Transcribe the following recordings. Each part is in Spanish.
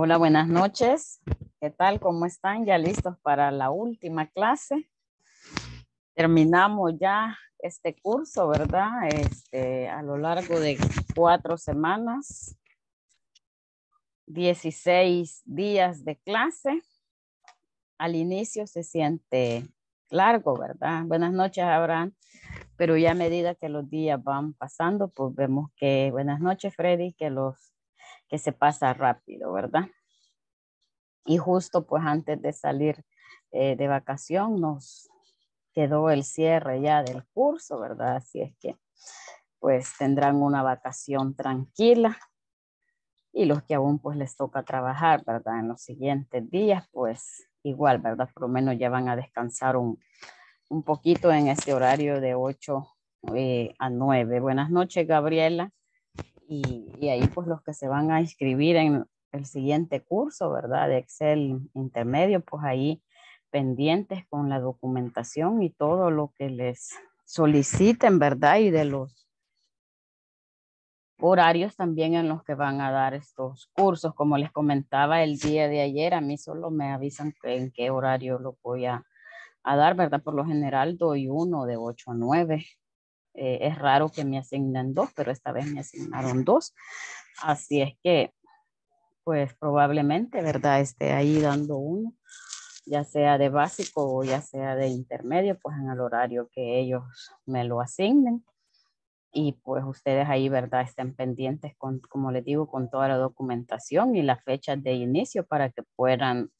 Hola, buenas noches. ¿Qué tal? ¿Cómo están? Ya listos para la última clase. Terminamos ya este curso, ¿verdad? Este, a lo largo de cuatro semanas, 16 días de clase. Al inicio se siente largo, ¿verdad? Buenas noches, Abraham. Pero ya a medida que los días van pasando, pues vemos que, buenas noches, Freddy, que los que se pasa rápido, ¿verdad? Y justo pues antes de salir eh, de vacación nos quedó el cierre ya del curso, ¿verdad? Así es que pues tendrán una vacación tranquila y los que aún pues les toca trabajar, ¿verdad? En los siguientes días pues igual, ¿verdad? Por lo menos ya van a descansar un, poquito en este horario de 8 eh, a 9. Buenas noches, Gabriela. Y, ahí pues los que se van a inscribir en el siguiente curso, ¿verdad? De Excel intermedio, pues ahí pendientes con la documentación y todo lo que les soliciten, ¿verdad? Y de los horarios también en los que van a dar estos cursos. Como les comentaba el día de ayer, a mí solo me avisan en qué horario lo voy a, a dar, ¿verdad? Por lo general doy uno de 8 a 9 eh, es raro que me asignen dos, pero esta vez me asignaron dos. Así es que, pues probablemente, ¿verdad? Esté ahí dando uno, ya sea de básico o ya sea de intermedio, pues en el horario que ellos me lo asignen. Y pues ustedes ahí, ¿verdad? Estén pendientes, con, como les digo, con toda la documentación y las fechas de inicio para que puedan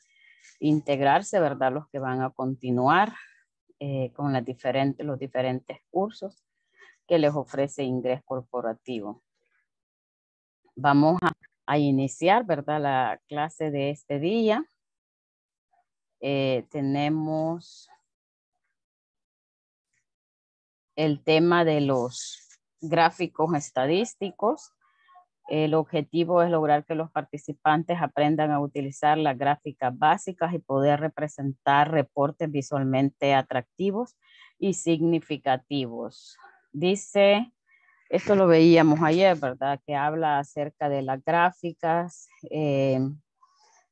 integrarse, ¿verdad? Los que van a continuar eh, con las diferentes, los diferentes cursos que les ofrece ingreso Corporativo. Vamos a, iniciar, ¿verdad? La clase de este día. Eh, tenemos el tema de los gráficos estadísticos. El objetivo es lograr que los participantes aprendan a utilizar las gráficas básicas y poder representar reportes visualmente atractivos y significativos. Dice, esto lo veíamos ayer, ¿verdad? Que habla acerca de las gráficas, eh,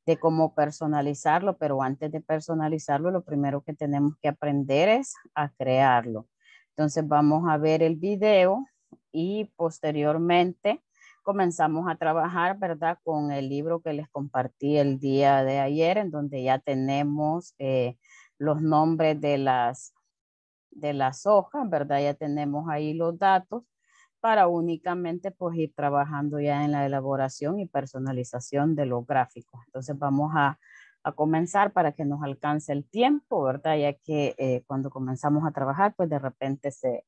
de cómo personalizarlo, pero antes de personalizarlo, lo primero que tenemos que aprender es a crearlo. Entonces vamos a ver el video y posteriormente comenzamos a trabajar, ¿verdad? Con el libro que les compartí el día de ayer, en donde ya tenemos eh, los nombres de las de las hojas, ¿verdad? Ya tenemos ahí los datos para únicamente pues ir trabajando ya en la elaboración y personalización de los gráficos. Entonces vamos a, comenzar para que nos alcance el tiempo, ¿verdad? Ya que eh, cuando comenzamos a trabajar pues de repente se,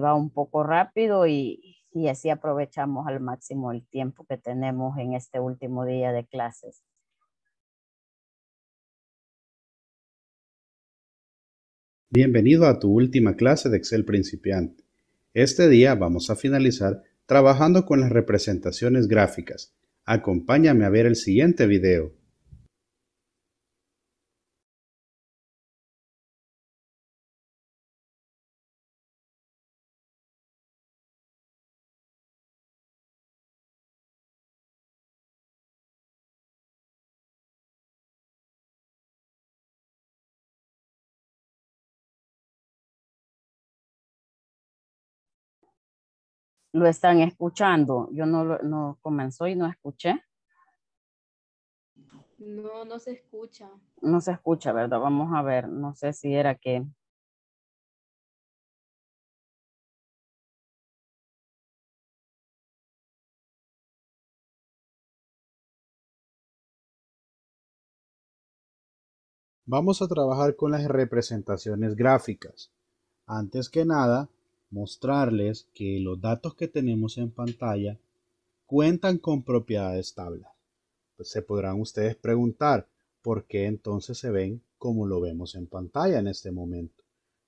va un poco rápido y así aprovechamos al máximo el tiempo que tenemos en este último día de clases. Bienvenido a tu última clase de Excel principiante. Este día vamos a finalizar trabajando con las representaciones gráficas. Acompáñame a ver el siguiente video. lo están escuchando. Yo no, no comenzó y no escuché. No, no se escucha. No se escucha, ¿verdad? Vamos a ver. No sé si era que... Vamos a trabajar con las representaciones gráficas. Antes que nada, mostrarles que los datos que tenemos en pantalla cuentan con propiedades tablas. Pues, se podrán ustedes preguntar por qué entonces se ven como lo vemos en pantalla en este momento.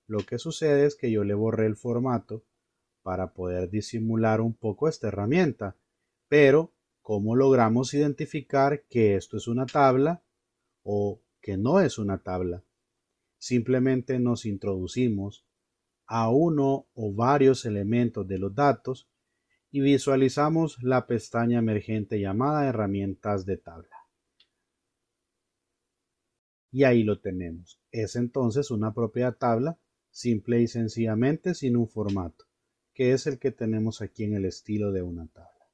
Lo que sucede es que yo le borré el formato para poder disimular un poco esta herramienta. Pero, ¿cómo logramos identificar que esto es una tabla o que no es una tabla? Simplemente nos introducimos a uno o varios elementos de los datos y visualizamos la pestaña emergente llamada herramientas de tabla. Y ahí lo tenemos. Es entonces una propia tabla simple y sencillamente sin un formato, que es el que tenemos aquí en el estilo de una tabla.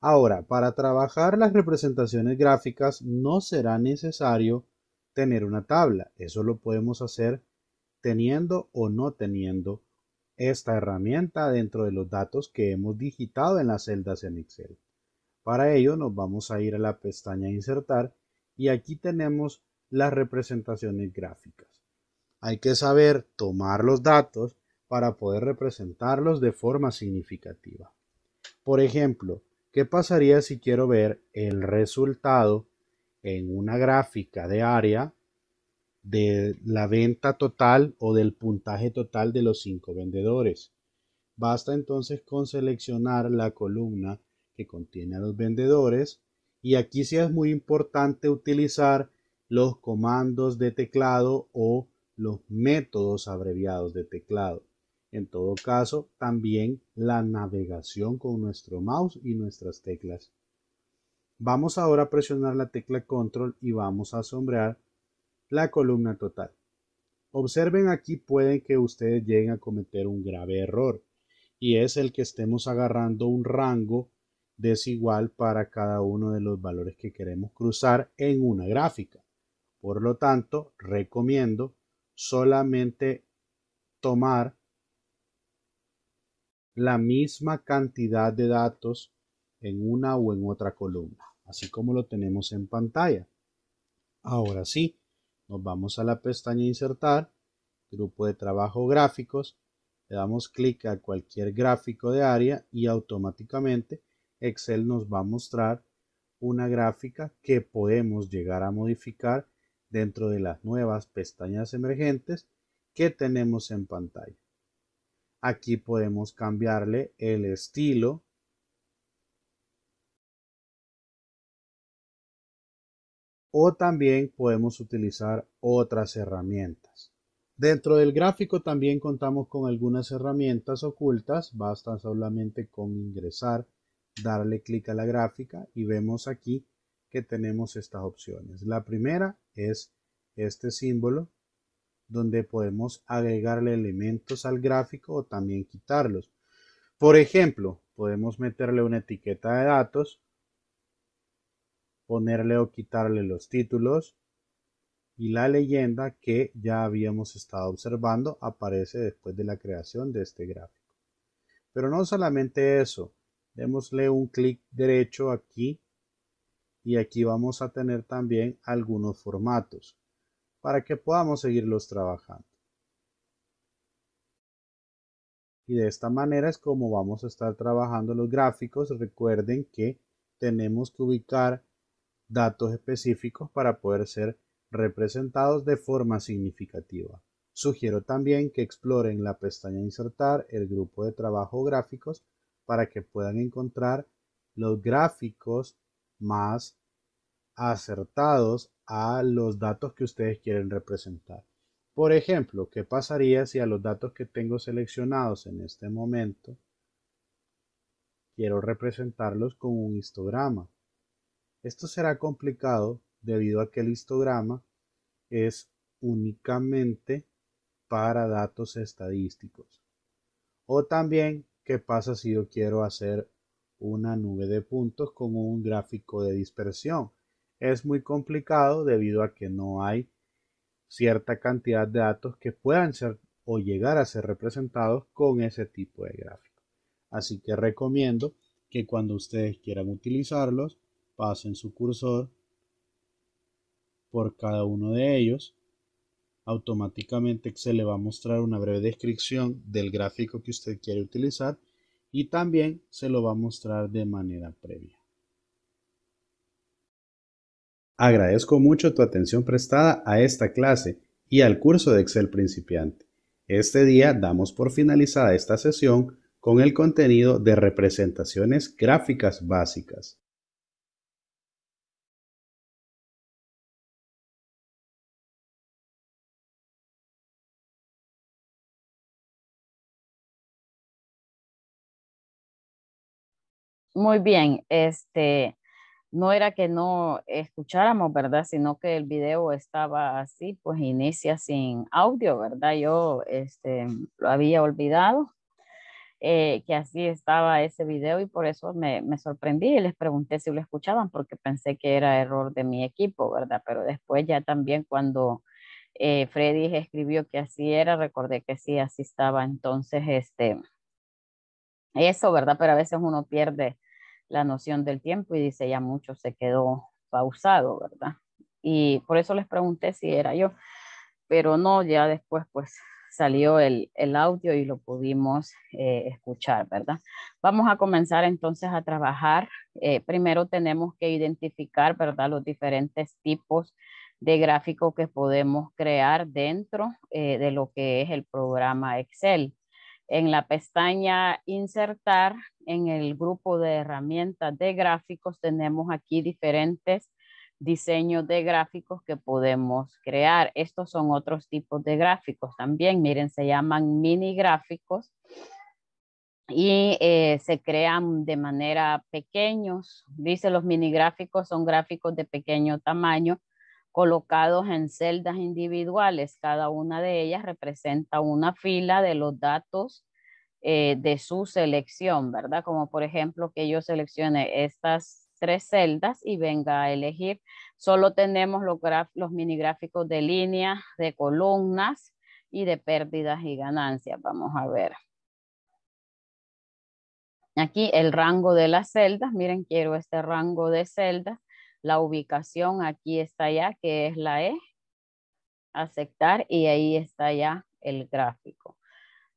Ahora, para trabajar las representaciones gráficas no será necesario tener una tabla. Eso lo podemos hacer teniendo o no teniendo esta herramienta dentro de los datos que hemos digitado en las celdas en Excel. Para ello nos vamos a ir a la pestaña Insertar y aquí tenemos las representaciones gráficas. Hay que saber tomar los datos para poder representarlos de forma significativa. Por ejemplo, ¿qué pasaría si quiero ver el resultado en una gráfica de área de la venta total o del puntaje total de los cinco vendedores. Basta entonces con seleccionar la columna que contiene a los vendedores y aquí sí es muy importante utilizar los comandos de teclado o los métodos abreviados de teclado. En todo caso, también la navegación con nuestro mouse y nuestras teclas. Vamos ahora a presionar la tecla control y vamos a sombrear la columna total. Observen aquí pueden que ustedes lleguen a cometer un grave error y es el que estemos agarrando un rango desigual para cada uno de los valores que queremos cruzar en una gráfica. Por lo tanto, recomiendo solamente tomar la misma cantidad de datos en una o en otra columna, así como lo tenemos en pantalla. Ahora sí, nos vamos a la pestaña Insertar, Grupo de Trabajo Gráficos, le damos clic a cualquier gráfico de área y automáticamente Excel nos va a mostrar una gráfica que podemos llegar a modificar dentro de las nuevas pestañas emergentes que tenemos en pantalla. Aquí podemos cambiarle el estilo o también podemos utilizar otras herramientas. Dentro del gráfico también contamos con algunas herramientas ocultas, basta solamente con ingresar, darle clic a la gráfica y vemos aquí que tenemos estas opciones. La primera es este símbolo donde podemos agregarle elementos al gráfico o también quitarlos. Por ejemplo, podemos meterle una etiqueta de datos ponerle o quitarle los títulos y la leyenda que ya habíamos estado observando aparece después de la creación de este gráfico. Pero no solamente eso, démosle un clic derecho aquí y aquí vamos a tener también algunos formatos para que podamos seguirlos trabajando. Y de esta manera es como vamos a estar trabajando los gráficos. Recuerden que tenemos que ubicar datos específicos para poder ser representados de forma significativa. Sugiero también que exploren la pestaña Insertar el grupo de trabajo Gráficos para que puedan encontrar los gráficos más acertados a los datos que ustedes quieren representar. Por ejemplo, ¿qué pasaría si a los datos que tengo seleccionados en este momento quiero representarlos con un histograma? Esto será complicado debido a que el histograma es únicamente para datos estadísticos. O también, ¿qué pasa si yo quiero hacer una nube de puntos con un gráfico de dispersión? Es muy complicado debido a que no hay cierta cantidad de datos que puedan ser o llegar a ser representados con ese tipo de gráfico. Así que recomiendo que cuando ustedes quieran utilizarlos, pasen su cursor por cada uno de ellos, automáticamente se le va a mostrar una breve descripción del gráfico que usted quiere utilizar y también se lo va a mostrar de manera previa. Agradezco mucho tu atención prestada a esta clase y al curso de Excel principiante. Este día damos por finalizada esta sesión con el contenido de representaciones gráficas básicas. Muy bien, este, no era que no escucháramos, ¿verdad? Sino que el video estaba así, pues inicia sin audio, ¿verdad? Yo este, lo había olvidado, eh, que así estaba ese video y por eso me, sorprendí y les pregunté si lo escuchaban porque pensé que era error de mi equipo, ¿verdad? Pero después ya también cuando eh, Freddy escribió que así era, recordé que sí, así estaba. Entonces, este, eso, ¿verdad? Pero a veces uno pierde la noción del tiempo y dice ya mucho se quedó pausado, ¿verdad? Y por eso les pregunté si era yo, pero no, ya después pues salió el, el audio y lo pudimos eh, escuchar, ¿verdad? Vamos a comenzar entonces a trabajar. Eh, primero tenemos que identificar, ¿verdad? Los diferentes tipos de gráfico que podemos crear dentro eh, de lo que es el programa Excel en la pestaña insertar, en el grupo de herramientas de gráficos, tenemos aquí diferentes diseños de gráficos que podemos crear. Estos son otros tipos de gráficos también. Miren, se llaman mini gráficos y eh, se crean de manera pequeños. Dice los mini gráficos son gráficos de pequeño tamaño colocados en celdas individuales. Cada una de ellas representa una fila de los datos eh, de su selección, ¿verdad? Como por ejemplo que yo seleccione estas tres celdas y venga a elegir. Solo tenemos los, los mini gráficos de líneas, de columnas y de pérdidas y ganancias. Vamos a ver. Aquí el rango de las celdas, miren, quiero este rango de celdas la ubicación aquí está ya, que es la E, aceptar y ahí está ya el gráfico.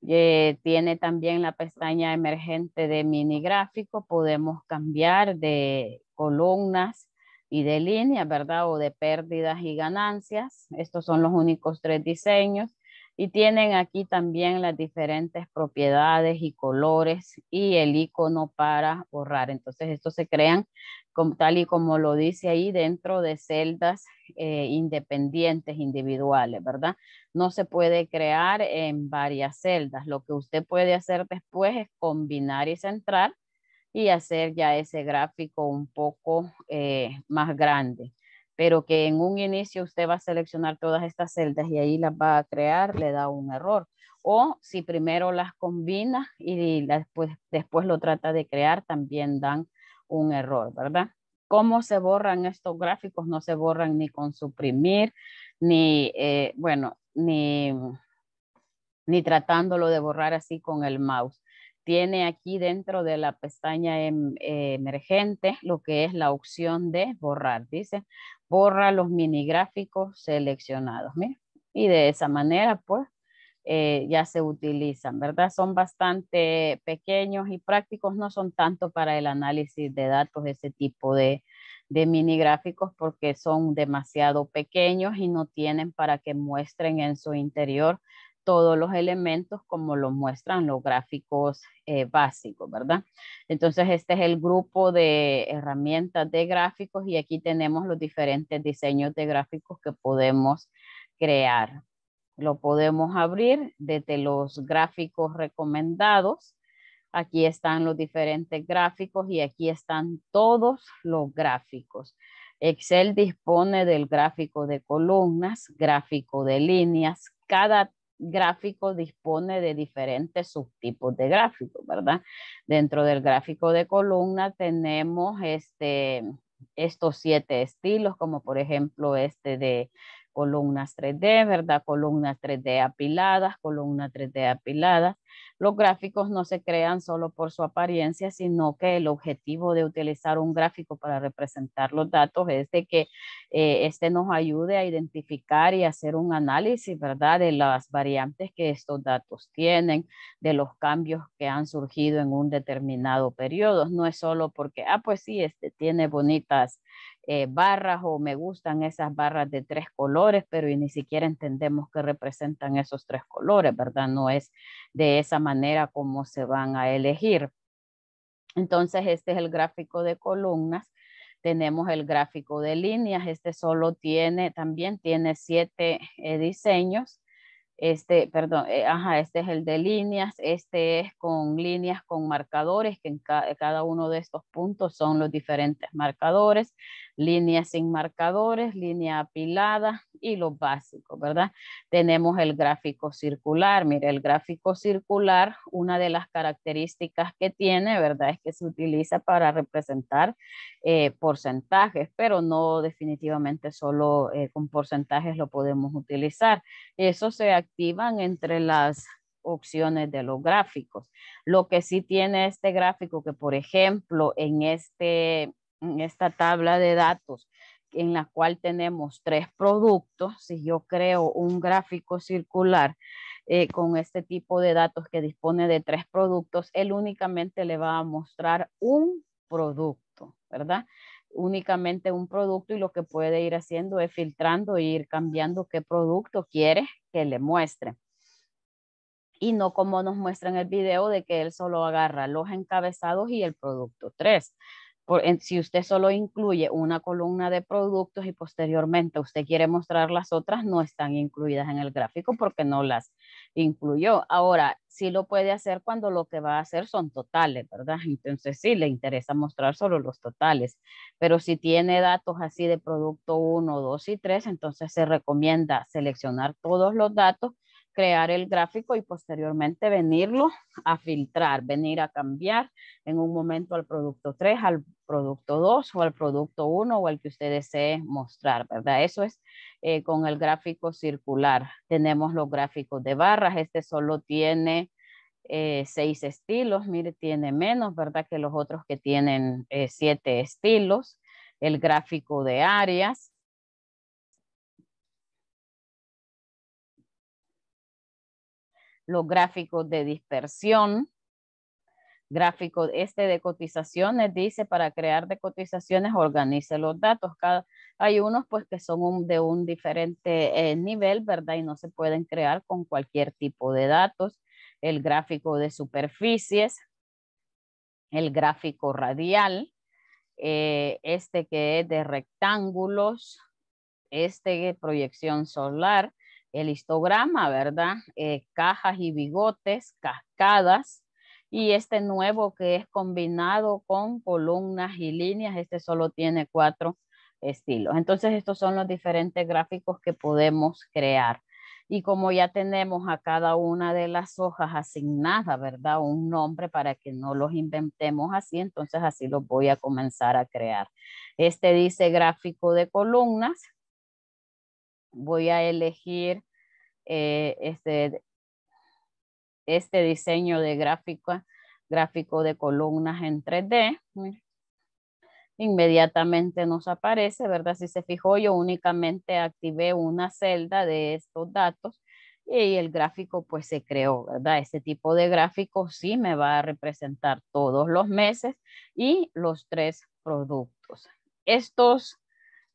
Eh, tiene también la pestaña emergente de mini gráfico, podemos cambiar de columnas y de líneas, ¿verdad? O de pérdidas y ganancias. Estos son los únicos tres diseños. Y tienen aquí también las diferentes propiedades y colores y el icono para borrar. Entonces, estos se crean como, tal y como lo dice ahí dentro de celdas eh, independientes, individuales, ¿verdad? No se puede crear en varias celdas. Lo que usted puede hacer después es combinar y centrar y hacer ya ese gráfico un poco eh, más grande pero que en un inicio usted va a seleccionar todas estas celdas y ahí las va a crear, le da un error. O si primero las combina y después, pues, después lo trata de crear, también dan un error, ¿verdad? ¿Cómo se borran estos gráficos? No se borran ni con suprimir, ni, eh, bueno, ni, ni tratándolo de borrar así con el mouse tiene aquí dentro de la pestaña em, emergente lo que es la opción de borrar. Dice, borra los mini gráficos seleccionados. Y de esa manera, pues, eh, ya se utilizan, ¿verdad? Son bastante pequeños y prácticos, no son tanto para el análisis de datos ese tipo de, de mini gráficos porque son demasiado pequeños y no tienen para que muestren en su interior todos los elementos como lo muestran los gráficos eh, básicos, ¿verdad? Entonces, este es el grupo de herramientas de gráficos y aquí tenemos los diferentes diseños de gráficos que podemos crear. Lo podemos abrir desde los gráficos recomendados. Aquí están los diferentes gráficos y aquí están todos los gráficos. Excel dispone del gráfico de columnas, gráfico de líneas, cada gráfico dispone de diferentes subtipos de gráficos, ¿verdad? Dentro del gráfico de columna tenemos este, estos siete estilos, como por ejemplo este de columnas 3D, ¿verdad? Columnas 3D apiladas, columnas 3D apiladas, los gráficos no se crean solo por su apariencia, sino que el objetivo de utilizar un gráfico para representar los datos es de que eh, este nos ayude a identificar y hacer un análisis, ¿verdad?, de las variantes que estos datos tienen, de los cambios que han surgido en un determinado periodo. No es solo porque, ah, pues sí, este tiene bonitas eh, barras o me gustan esas barras de tres colores, pero y ni siquiera entendemos que representan esos tres colores, ¿verdad? No es de ese esa manera como se van a elegir. Entonces, este es el gráfico de columnas. Tenemos el gráfico de líneas. Este solo tiene, también tiene siete eh, diseños. Este, perdón, eh, este es el de líneas. Este es con líneas con marcadores, que en cada uno de estos puntos son los diferentes marcadores líneas sin marcadores, línea apilada y lo básico, ¿verdad? Tenemos el gráfico circular. Mire, el gráfico circular, una de las características que tiene, ¿verdad? Es que se utiliza para representar eh, porcentajes, pero no definitivamente solo eh, con porcentajes lo podemos utilizar. Eso se activan entre las opciones de los gráficos. Lo que sí tiene este gráfico, que por ejemplo en este en esta tabla de datos en la cual tenemos tres productos, si yo creo un gráfico circular eh, con este tipo de datos que dispone de tres productos, él únicamente le va a mostrar un producto, ¿verdad? Únicamente un producto y lo que puede ir haciendo es filtrando e ir cambiando qué producto quiere que le muestre. Y no como nos muestra en el video de que él solo agarra los encabezados y el producto Tres si usted solo incluye una columna de productos y posteriormente usted quiere mostrar las otras, no están incluidas en el gráfico porque no las incluyó. Ahora, sí lo puede hacer cuando lo que va a hacer son totales, ¿verdad? Entonces sí le interesa mostrar solo los totales, pero si tiene datos así de producto 1, 2 y 3, entonces se recomienda seleccionar todos los datos crear el gráfico y posteriormente venirlo a filtrar, venir a cambiar en un momento al producto 3, al producto 2 o al producto 1 o al que usted desee mostrar, ¿verdad? Eso es eh, con el gráfico circular. Tenemos los gráficos de barras, este solo tiene eh, seis estilos, mire, tiene menos, ¿verdad? Que los otros que tienen eh, siete estilos. El gráfico de áreas, los gráficos de dispersión, gráfico este de cotizaciones, dice, para crear de cotizaciones, organice los datos. Cada, hay unos pues que son de un diferente eh, nivel, ¿verdad? Y no se pueden crear con cualquier tipo de datos. El gráfico de superficies, el gráfico radial, eh, este que es de rectángulos, este de proyección solar, el histograma, ¿verdad? Eh, cajas y bigotes, cascadas, y este nuevo que es combinado con columnas y líneas, este solo tiene cuatro estilos. Entonces estos son los diferentes gráficos que podemos crear. Y como ya tenemos a cada una de las hojas asignadas, ¿verdad? Un nombre para que no los inventemos así, entonces así los voy a comenzar a crear. Este dice gráfico de columnas. Voy a elegir eh, este, este diseño de gráfica, gráfico de columnas en 3D. Inmediatamente nos aparece, ¿verdad? Si se fijó, yo únicamente activé una celda de estos datos y el gráfico pues se creó, ¿verdad? Este tipo de gráfico sí me va a representar todos los meses y los tres productos. Estos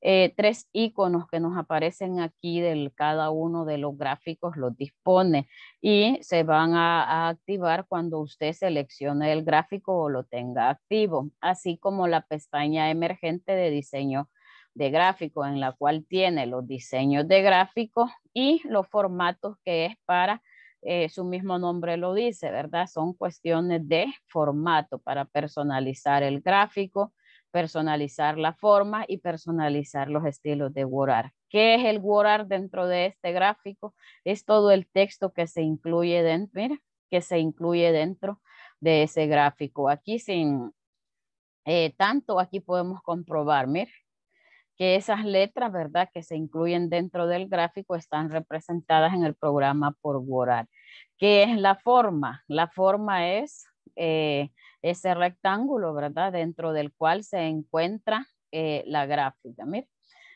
eh, tres iconos que nos aparecen aquí del cada uno de los gráficos los dispone y se van a, activar cuando usted seleccione el gráfico o lo tenga activo, así como la pestaña emergente de diseño de gráfico en la cual tiene los diseños de gráfico y los formatos que es para eh, su mismo nombre lo dice, ¿verdad? Son cuestiones de formato para personalizar el gráfico, personalizar la forma y personalizar los estilos de WordArt. ¿Qué es el WordArt dentro de este gráfico? Es todo el texto que se incluye dentro, mira, que se incluye dentro de ese gráfico. Aquí sin eh, tanto, aquí podemos comprobar, mira, que esas letras, ¿verdad? Que se incluyen dentro del gráfico están representadas en el programa por WordArt. ¿Qué es la forma? La forma es eh, ese rectángulo, ¿verdad? Dentro del cual se encuentra eh, la gráfica.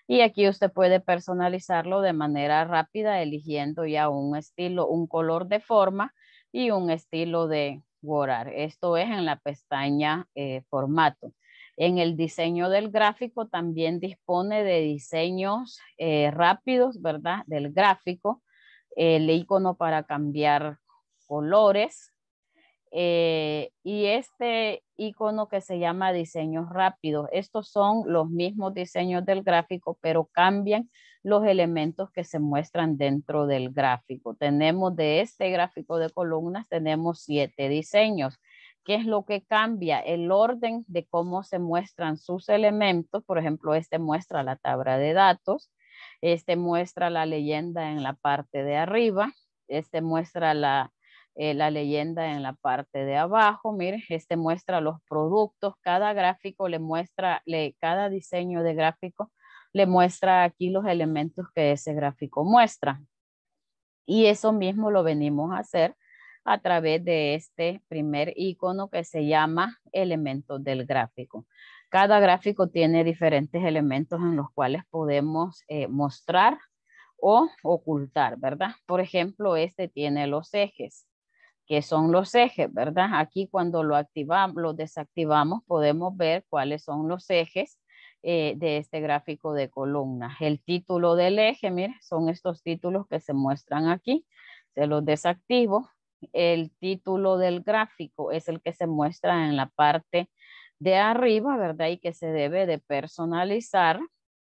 Y aquí usted puede personalizarlo de manera rápida, eligiendo ya un estilo, un color de forma y un estilo de borrar. Esto es en la pestaña eh, formato. En el diseño del gráfico también dispone de diseños rápidos, ¿verdad? Del gráfico, el icono para cambiar colores, eh, y este icono que se llama diseños rápidos. Estos son los mismos diseños del gráfico, pero cambian los elementos que se muestran dentro del gráfico. Tenemos de este gráfico de columnas, tenemos siete diseños. ¿Qué es lo que cambia? El orden de cómo se muestran sus elementos. Por ejemplo, este muestra la tabla de datos. Este muestra la leyenda en la parte de arriba. Este muestra la, eh, la leyenda en la parte de abajo. Miren, este muestra los productos, cada gráfico le muestra, cada diseño de gráfico le muestra aquí los elementos que ese gráfico muestra. Y eso mismo lo venimos a hacer a través de este primer icono que se llama elementos del gráfico. Cada gráfico tiene diferentes elementos en los cuales podemos eh, mostrar o ocultar, ¿verdad? Por ejemplo, este tiene los ejes que son los ejes, ¿verdad? Aquí cuando lo activamos, lo desactivamos, podemos ver cuáles son los ejes eh, de este gráfico de columnas. El título del eje, mire, son estos títulos que se muestran aquí. Se los desactivo. El título del gráfico es el que se muestra en la parte de arriba, ¿verdad? Y que se debe de personalizar,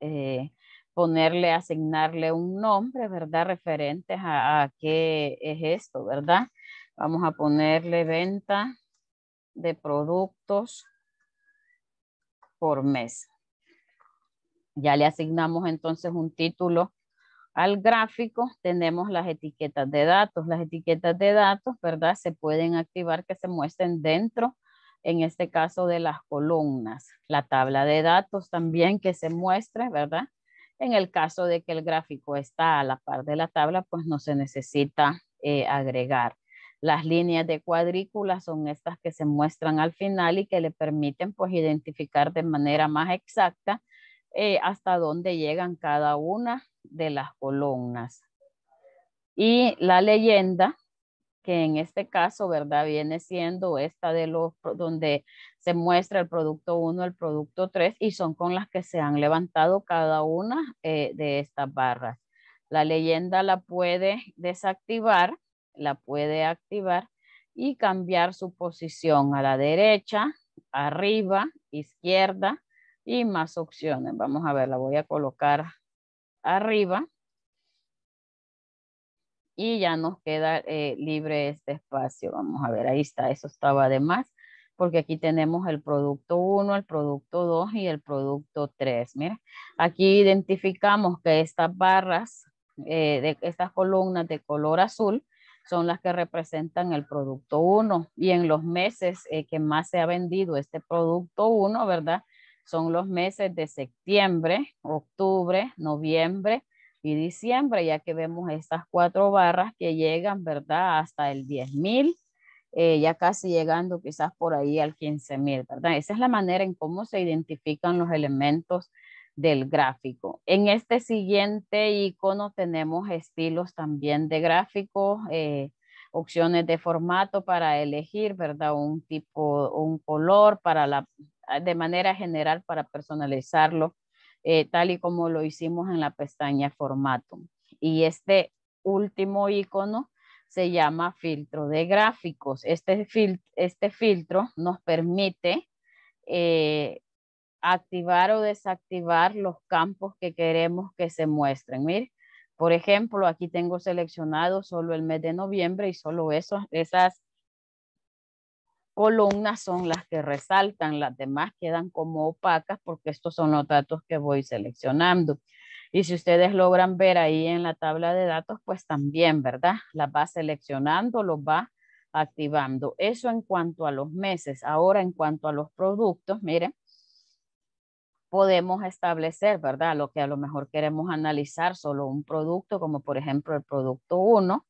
eh, ponerle, asignarle un nombre, ¿verdad? referente a qué es esto, ¿verdad? Vamos a ponerle venta de productos por mes. Ya le asignamos entonces un título al gráfico. Tenemos las etiquetas de datos. Las etiquetas de datos, ¿verdad? Se pueden activar que se muestren dentro, en este caso, de las columnas. La tabla de datos también que se muestre, ¿verdad? En el caso de que el gráfico está a la par de la tabla, pues no se necesita eh, agregar. Las líneas de cuadrícula son estas que se muestran al final y que le permiten pues identificar de manera más exacta eh, hasta dónde llegan cada una de las columnas. Y la leyenda, que en este caso, ¿verdad? Viene siendo esta de los, donde se muestra el producto 1, el producto 3, y son con las que se han levantado cada una eh, de estas barras. La leyenda la puede desactivar la puede activar y cambiar su posición a la derecha, arriba, izquierda y más opciones. Vamos a ver, la voy a colocar arriba. Y ya nos queda eh, libre este espacio. Vamos a ver, ahí está, eso estaba de más. Porque aquí tenemos el producto 1, el producto 2 y el producto 3. Mira, aquí identificamos que estas barras, eh, de estas columnas de color azul, son las que representan el producto 1 y en los meses eh, que más se ha vendido este producto 1, ¿verdad? Son los meses de septiembre, octubre, noviembre y diciembre, ya que vemos estas cuatro barras que llegan, ¿verdad? Hasta el 10.000, eh, ya casi llegando quizás por ahí al 15.000. ¿verdad? Esa es la manera en cómo se identifican los elementos del gráfico. En este siguiente icono tenemos estilos también de gráfico, eh, opciones de formato para elegir, ¿verdad? Un tipo, un color para la, de manera general para personalizarlo, eh, tal y como lo hicimos en la pestaña formato. Y este último icono se llama filtro de gráficos. Este, este filtro nos permite eh, activar o desactivar los campos que queremos que se muestren. Mire, por ejemplo, aquí tengo seleccionado solo el mes de noviembre y solo esas columnas son las que resaltan, las demás quedan como opacas porque estos son los datos que voy seleccionando. Y si ustedes logran ver ahí en la tabla de datos, pues también, ¿verdad? Las va seleccionando, los va activando. Eso en cuanto a los meses. Ahora en cuanto a los productos, miren, podemos establecer, ¿verdad? Lo que a lo mejor queremos analizar, solo un producto, como por ejemplo el producto 1,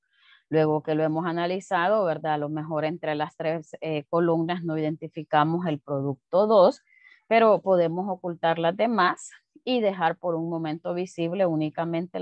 luego que lo hemos analizado, ¿verdad? A lo mejor entre las tres eh, columnas no identificamos el producto 2, pero podemos ocultar las demás y dejar por un momento visible únicamente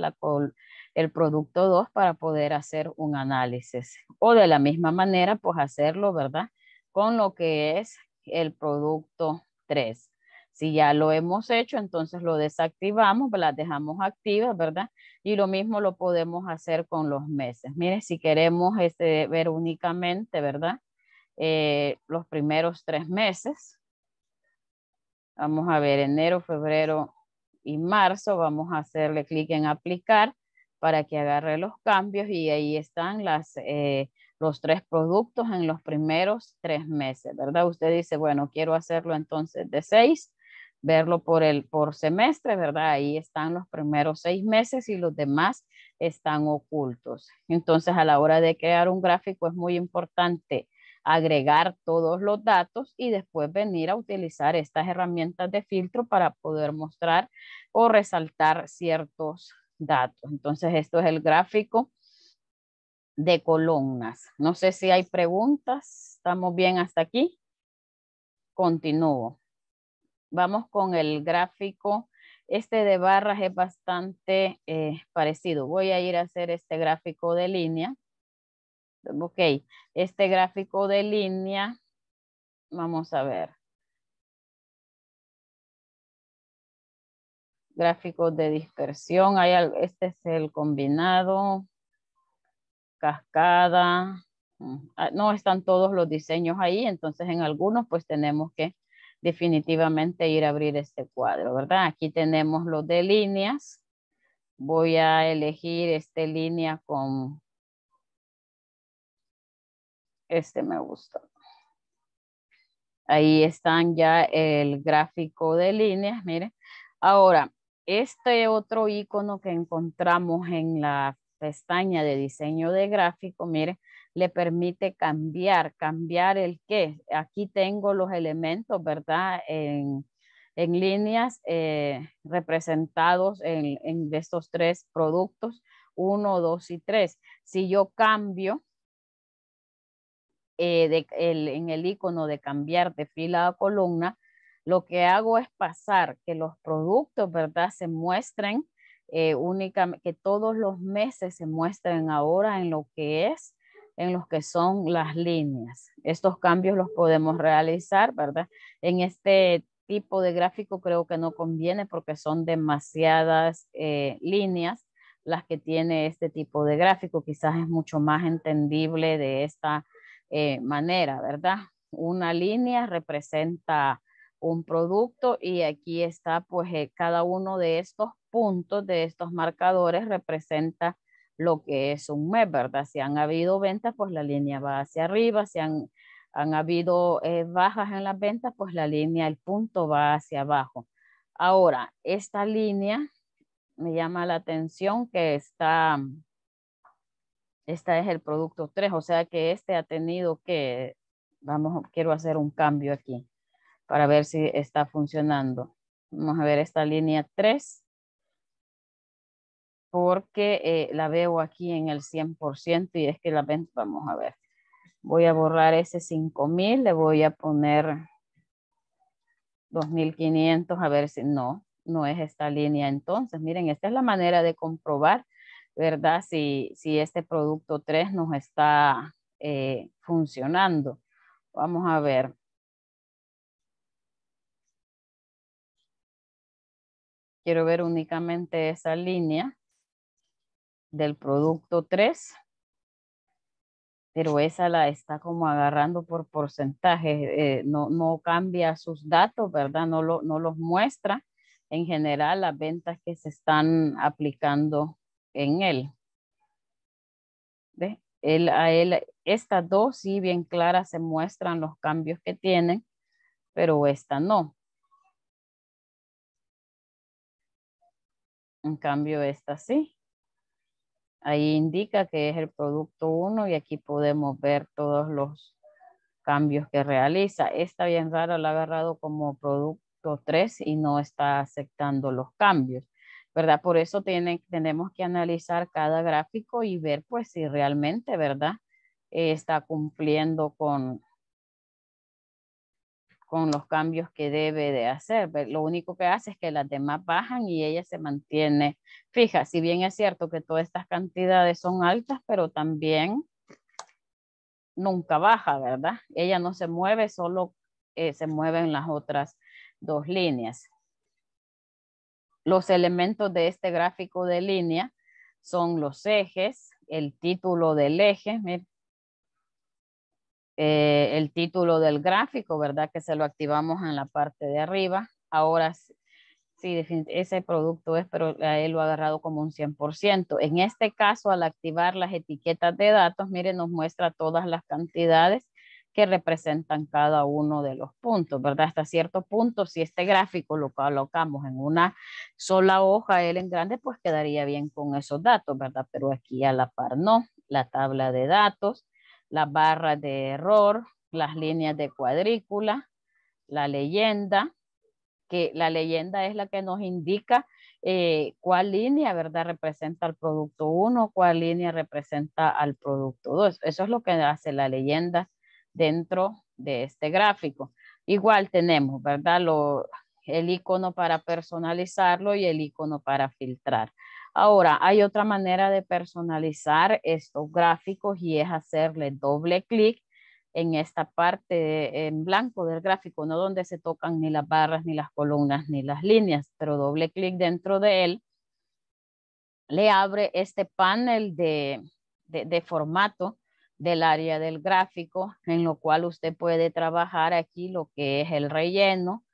el producto 2 para poder hacer un análisis. O de la misma manera, pues hacerlo, ¿verdad? Con lo que es el producto 3. Si ya lo hemos hecho, entonces lo desactivamos, las dejamos activas, ¿verdad? Y lo mismo lo podemos hacer con los meses. mire si queremos este, ver únicamente, ¿verdad? Eh, los primeros tres meses. Vamos a ver enero, febrero y marzo. Vamos a hacerle clic en aplicar para que agarre los cambios y ahí están las... Eh, los tres productos en los primeros tres meses, ¿verdad? Usted dice, bueno, quiero hacerlo entonces de seis verlo por el por semestre, ¿verdad? Ahí están los primeros seis meses y los demás están ocultos. Entonces, a la hora de crear un gráfico es muy importante agregar todos los datos y después venir a utilizar estas herramientas de filtro para poder mostrar o resaltar ciertos datos. Entonces, esto es el gráfico de columnas. No sé si hay preguntas. ¿Estamos bien hasta aquí? Continúo. Vamos con el gráfico. Este de barras es bastante eh, parecido. Voy a ir a hacer este gráfico de línea. Ok, este gráfico de línea, vamos a ver. Gráfico de dispersión, este es el combinado, cascada, mm, ah, no están todos los diseños ahí, entonces en algunos pues tenemos que definitivamente ir a abrir este cuadro, ¿verdad? Aquí tenemos los de líneas. Voy a elegir este línea con... Este me gusta. Ahí están ya el gráfico de líneas, Mire, Ahora, este otro icono que encontramos en la pestaña de diseño de gráfico, Mire le permite cambiar, cambiar el qué. Aquí tengo los elementos, ¿verdad? En, en líneas eh, representados en, estos tres productos, uno, dos y tres. Si yo cambio eh, en el icono de cambiar de fila a columna, lo que hago es pasar que los productos, ¿verdad? Se muestren eh, únicamente, que todos los meses se muestren ahora en lo que es en los que son las líneas. Estos cambios los podemos realizar, ¿verdad? En este tipo de gráfico creo que no conviene porque son demasiadas eh, líneas las que tiene este tipo de gráfico. Quizás es mucho más entendible de esta eh, manera, ¿verdad? Una línea representa un producto y aquí está pues eh, cada uno de estos puntos, de estos marcadores representa lo que es un mes, ¿verdad? Si han habido ventas, pues la línea va hacia arriba, si han, habido eh, bajas en las ventas, pues la línea, el punto va hacia abajo. Ahora, esta línea me llama la atención que está, esta es el producto 3, o sea que este ha tenido que, vamos, quiero hacer un cambio aquí para ver si está funcionando. Vamos a ver esta línea 3 porque eh, la veo aquí en el 100% y es que la venta, vamos a ver, voy a borrar ese 5000, le voy a poner 2500, a ver si no, no es esta línea entonces. Miren, esta es la manera de comprobar, ¿verdad? Si, este producto 3 nos está eh, funcionando. Vamos a ver. Quiero ver únicamente esa línea del producto 3, pero esa la está como agarrando por porcentaje, eh, no, cambia sus datos, ¿verdad? No, no los muestra en general las ventas que se están aplicando en él. ¿Ve? Él, a él, estas dos sí bien claras se muestran los cambios que tienen, pero esta no. En cambio, esta sí. Ahí indica que es el producto 1 y aquí podemos ver todos los cambios que realiza. Está bien rara la ha agarrado como producto 3 y no está aceptando los cambios, ¿verdad? Por eso tiene, tenemos que analizar cada gráfico y ver pues si realmente, ¿verdad? Eh, está cumpliendo con, con los cambios que debe de hacer. Lo único que hace es que las demás bajan y ella se mantiene fija. Si bien es cierto que todas estas cantidades son altas, pero también nunca baja, ¿verdad? Ella no se mueve, solo eh, se mueven las otras dos líneas. Los elementos de este gráfico de línea son los ejes, el título del eje, eh, el título del gráfico, ¿verdad? Que se lo activamos en la parte de arriba. Ahora sí, ese producto es, pero él lo ha agarrado como un 100%. En este caso, al activar las etiquetas de datos, miren, nos muestra todas las cantidades que representan cada uno de los puntos, ¿verdad? Hasta cierto punto, si este gráfico lo colocamos en una sola hoja, él en grande, pues quedaría bien con esos datos, ¿verdad? Pero aquí a la par no, la tabla de datos, la barra de error, las líneas de cuadrícula, la leyenda, que la leyenda es la que nos indica eh, cuál línea, ¿verdad? Representa al producto 1, cuál línea representa al producto 2. Eso es lo que hace la leyenda dentro de este gráfico. Igual tenemos, ¿verdad? Lo, el icono para personalizarlo y el icono para filtrar. Ahora, hay otra manera de personalizar estos gráficos y es hacerle doble clic en esta parte en blanco del gráfico, no donde se tocan ni las barras, ni las columnas, ni las líneas, pero doble clic dentro de él le abre este panel de, formato del área del gráfico, en lo cual usted puede trabajar aquí lo que es el relleno,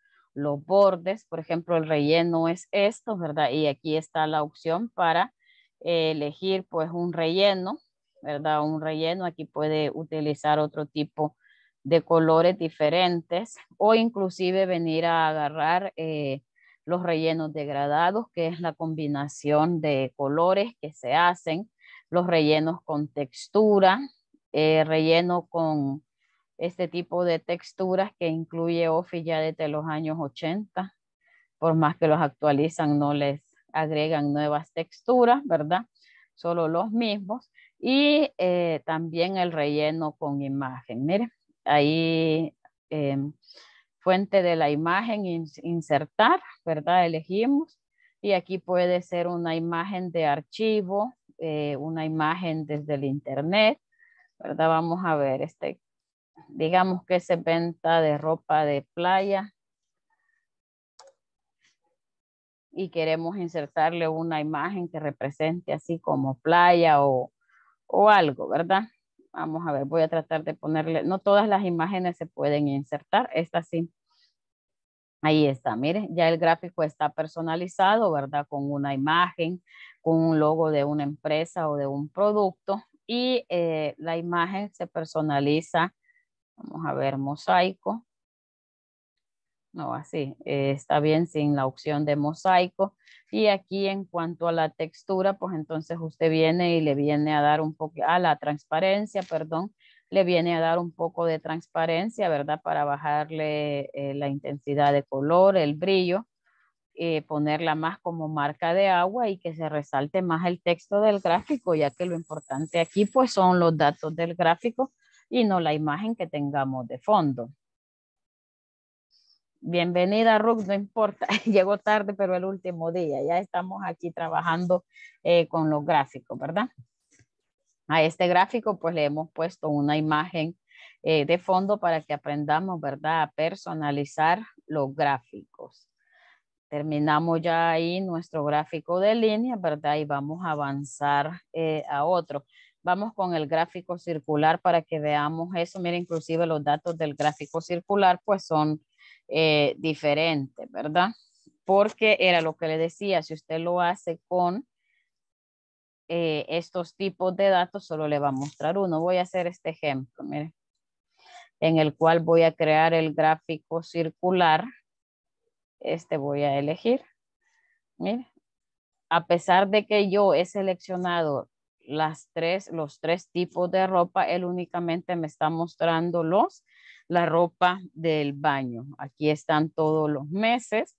los bordes, por ejemplo, el relleno es esto, ¿verdad? Y aquí está la opción para eh, elegir pues un relleno, ¿verdad? Un relleno, aquí puede utilizar otro tipo de colores diferentes o inclusive venir a agarrar eh, los rellenos degradados, que es la combinación de colores que se hacen, los rellenos con textura, eh, relleno con este tipo de texturas que incluye Office ya desde los años 80, por más que los actualizan, no les agregan nuevas texturas, ¿verdad? Solo los mismos. Y eh, también el relleno con imagen. Miren, ahí em, fuente de la imagen, insertar, ¿verdad? Elegimos. Y aquí puede ser una imagen de archivo, eh, una imagen desde el internet, ¿verdad? Vamos a ver, este digamos que se venta de ropa de playa y queremos insertarle una imagen que represente así como playa o, algo, ¿verdad? Vamos a ver, voy a tratar de ponerle, no todas las imágenes se pueden insertar, esta sí. Ahí está, miren, ya el gráfico está personalizado, ¿verdad? Con una imagen, con un logo de una empresa o de un producto y eh, la imagen se personaliza Vamos a ver mosaico. No, así. Eh, está bien sin la opción de mosaico. Y aquí en cuanto a la textura, pues entonces usted viene y le viene a dar un poco, a ah, la transparencia, perdón, le viene a dar un poco de transparencia, ¿verdad? Para bajarle eh, la intensidad de color, el brillo, ponerla más como marca de agua y que se resalte más el texto del gráfico, ya que lo importante aquí pues son los datos del gráfico y no la imagen que tengamos de fondo. Bienvenida, Ruth, no importa, llegó tarde, pero el último día, ya estamos aquí trabajando eh, con los gráficos, ¿verdad? A este gráfico, pues le hemos puesto una imagen eh, de fondo para que aprendamos, ¿verdad?, a personalizar los gráficos. Terminamos ya ahí nuestro gráfico de línea, ¿verdad? Y vamos a avanzar eh, a otro. Vamos con el gráfico circular para que veamos eso. Mira, inclusive los datos del gráfico circular pues son eh, diferentes, ¿verdad? Porque era lo que le decía, si usted lo hace con eh, estos tipos de datos, solo le va a mostrar uno. Voy a hacer este ejemplo, mire, en el cual voy a crear el gráfico circular. Este voy a elegir. Mire, a pesar de que yo he seleccionado las tres, los tres tipos de ropa. Él únicamente me está mostrando los, la ropa del baño. Aquí están todos los meses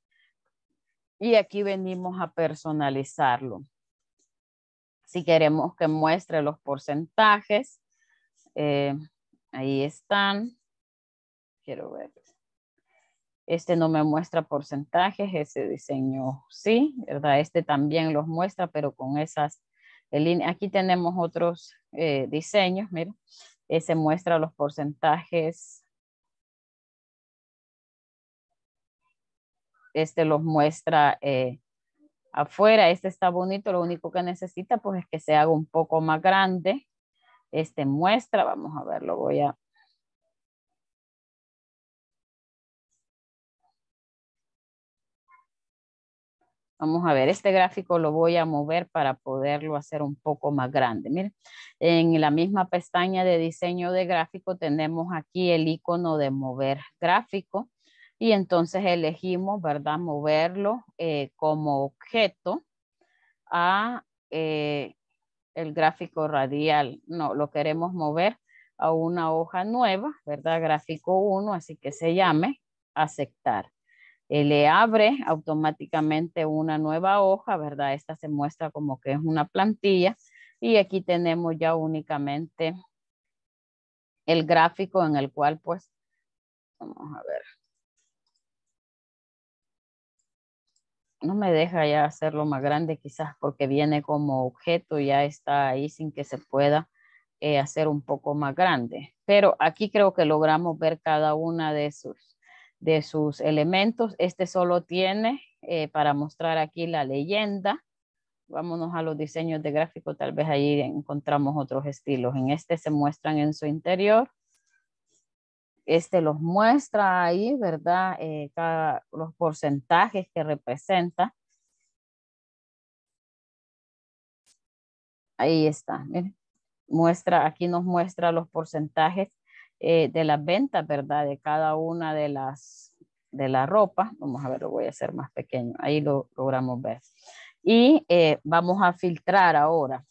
y aquí venimos a personalizarlo. Si queremos que muestre los porcentajes, eh, ahí están. Quiero ver. Este no me muestra porcentajes, ese diseño sí, ¿verdad? Este también los muestra, pero con esas aquí tenemos otros eh, diseños, mira, ese eh, muestra los porcentajes, este los muestra eh, afuera, este está bonito, lo único que necesita pues es que se haga un poco más grande, este muestra, vamos a ver, lo voy a Vamos a ver, este gráfico lo voy a mover para poderlo hacer un poco más grande. Miren, en la misma pestaña de diseño de gráfico tenemos aquí el icono de mover gráfico y entonces elegimos, ¿verdad? Moverlo eh, como objeto a eh, el gráfico radial. No, lo queremos mover a una hoja nueva, ¿verdad? Gráfico 1, así que se llame aceptar. Eh, le abre automáticamente una nueva hoja, ¿verdad? Esta se muestra como que es una plantilla y aquí tenemos ya únicamente el gráfico en el cual pues, vamos a ver. No me deja ya hacerlo más grande quizás porque viene como objeto, ya está ahí sin que se pueda eh, hacer un poco más grande. Pero aquí creo que logramos ver cada una de sus de sus elementos. Este solo tiene, eh, para mostrar aquí la leyenda, vámonos a los diseños de gráfico, tal vez ahí encontramos otros estilos. En este se muestran en su interior. Este los muestra ahí, ¿verdad? Eh, cada, los porcentajes que representa. Ahí está, Muestra, aquí nos muestra los porcentajes eh, de las ventas, ¿verdad? De cada una de las de la ropa. Vamos a ver, lo voy a hacer más pequeño. Ahí lo logramos ver. Y eh, vamos a filtrar ahora.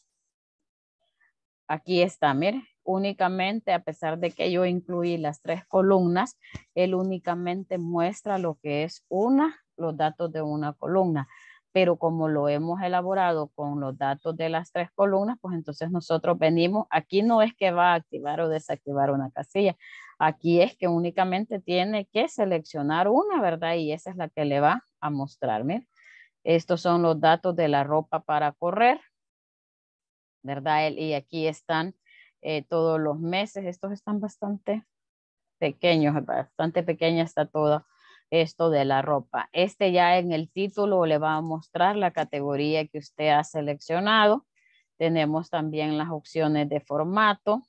Aquí está, mire. Únicamente, a pesar de que yo incluí las tres columnas, él únicamente muestra lo que es una, los datos de una columna pero como lo hemos elaborado con los datos de las tres columnas, pues entonces nosotros venimos, aquí no es que va a activar o desactivar una casilla, aquí es que únicamente tiene que seleccionar una, ¿verdad? Y esa es la que le va a mostrar, Estos son los datos de la ropa para correr, ¿verdad? Y aquí están eh, todos los meses, estos están bastante pequeños, bastante pequeña está toda esto de la ropa. Este ya en el título le va a mostrar la categoría que usted ha seleccionado. Tenemos también las opciones de formato.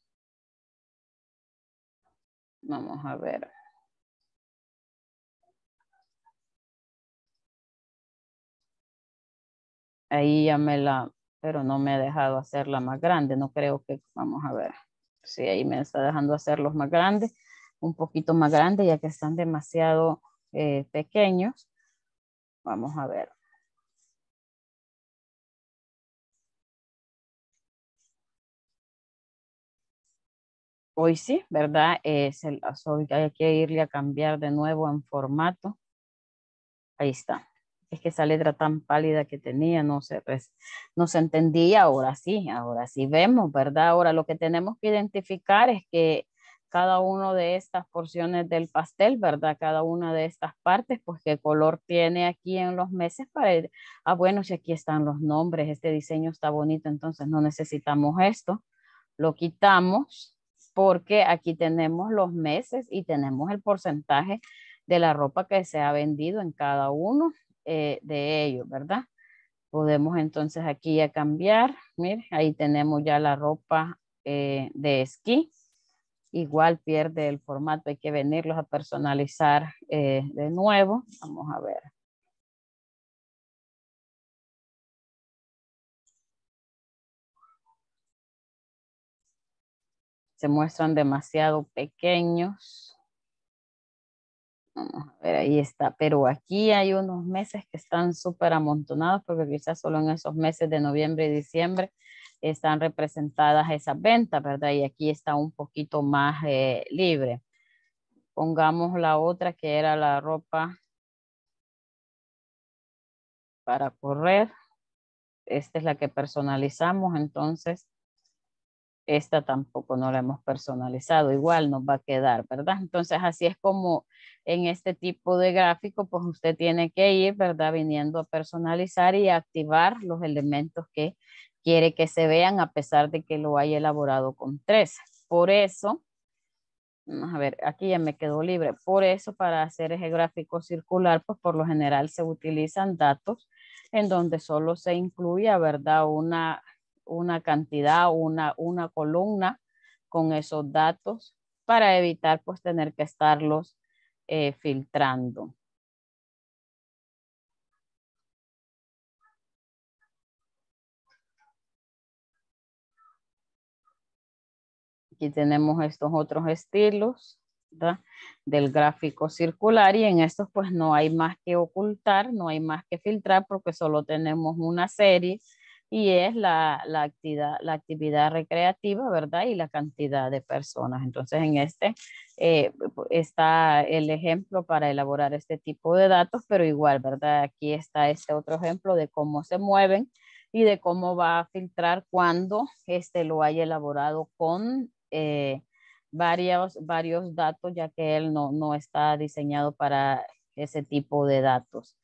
Vamos a ver. Ahí ya me la, pero no me ha dejado hacerla más grande. No creo que, vamos a ver. sí, ahí me está dejando hacerlos más grandes, un poquito más grandes, ya que están demasiado eh, pequeños. Vamos a ver. Hoy sí, ¿verdad? es el azul. hay que irle a cambiar de nuevo en formato. Ahí está. Es que esa letra tan pálida que tenía no se, no se entendía. Ahora sí, ahora sí vemos, ¿verdad? Ahora lo que tenemos que identificar es que cada una de estas porciones del pastel, ¿verdad? Cada una de estas partes, pues qué color tiene aquí en los meses para ir, ah, bueno, si aquí están los nombres, este diseño está bonito, entonces no necesitamos esto, lo quitamos porque aquí tenemos los meses y tenemos el porcentaje de la ropa que se ha vendido en cada uno eh, de ellos, ¿verdad? Podemos entonces aquí ya cambiar, mire, ahí tenemos ya la ropa eh, de esquí, igual pierde el formato, hay que venirlos a personalizar eh, de nuevo. Vamos a ver. Se muestran demasiado pequeños. Vamos a ver, ahí está. Pero aquí hay unos meses que están súper amontonados porque quizás solo en esos meses de noviembre y diciembre están representadas esas ventas, ¿verdad? Y aquí está un poquito más eh, libre. Pongamos la otra que era la ropa para correr. Esta es la que personalizamos, entonces esta tampoco no la hemos personalizado, igual nos va a quedar, ¿verdad? Entonces así es como en este tipo de gráfico, pues usted tiene que ir, ¿verdad? Viniendo a personalizar y activar los elementos que quiere que se vean a pesar de que lo haya elaborado con tres. Por eso, a ver, aquí ya me quedó libre. Por eso, para hacer ese gráfico circular, pues por lo general se utilizan datos en donde solo se incluye ¿verdad? Una, una cantidad, una, una columna con esos datos para evitar pues tener que estarlos eh, filtrando. Aquí tenemos estos otros estilos del gráfico circular y en estos pues no hay más que ocultar, no hay más que filtrar porque solo tenemos una serie y es la, la, actividad, la actividad recreativa, ¿verdad? Y la cantidad de personas. Entonces, en este eh, está el ejemplo para elaborar este tipo de datos, pero igual, ¿verdad? Aquí está este otro ejemplo de cómo se mueven y de cómo va a filtrar cuando este lo haya elaborado con eh, varios, varios datos, ya que él no, está diseñado para ese tipo de datos.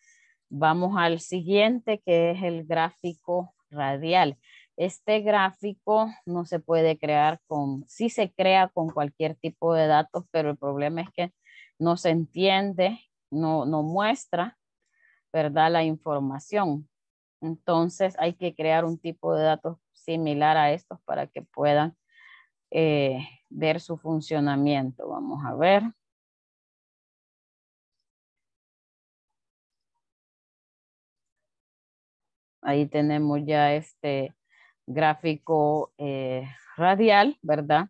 Vamos al siguiente, que es el gráfico radial. Este gráfico no se puede crear con, sí se crea con cualquier tipo de datos, pero el problema es que no se entiende, no, no muestra, ¿verdad? La información. Entonces hay que crear un tipo de datos similar a estos para que puedan eh, ver su funcionamiento. Vamos a ver. Ahí tenemos ya este gráfico eh, radial, ¿verdad?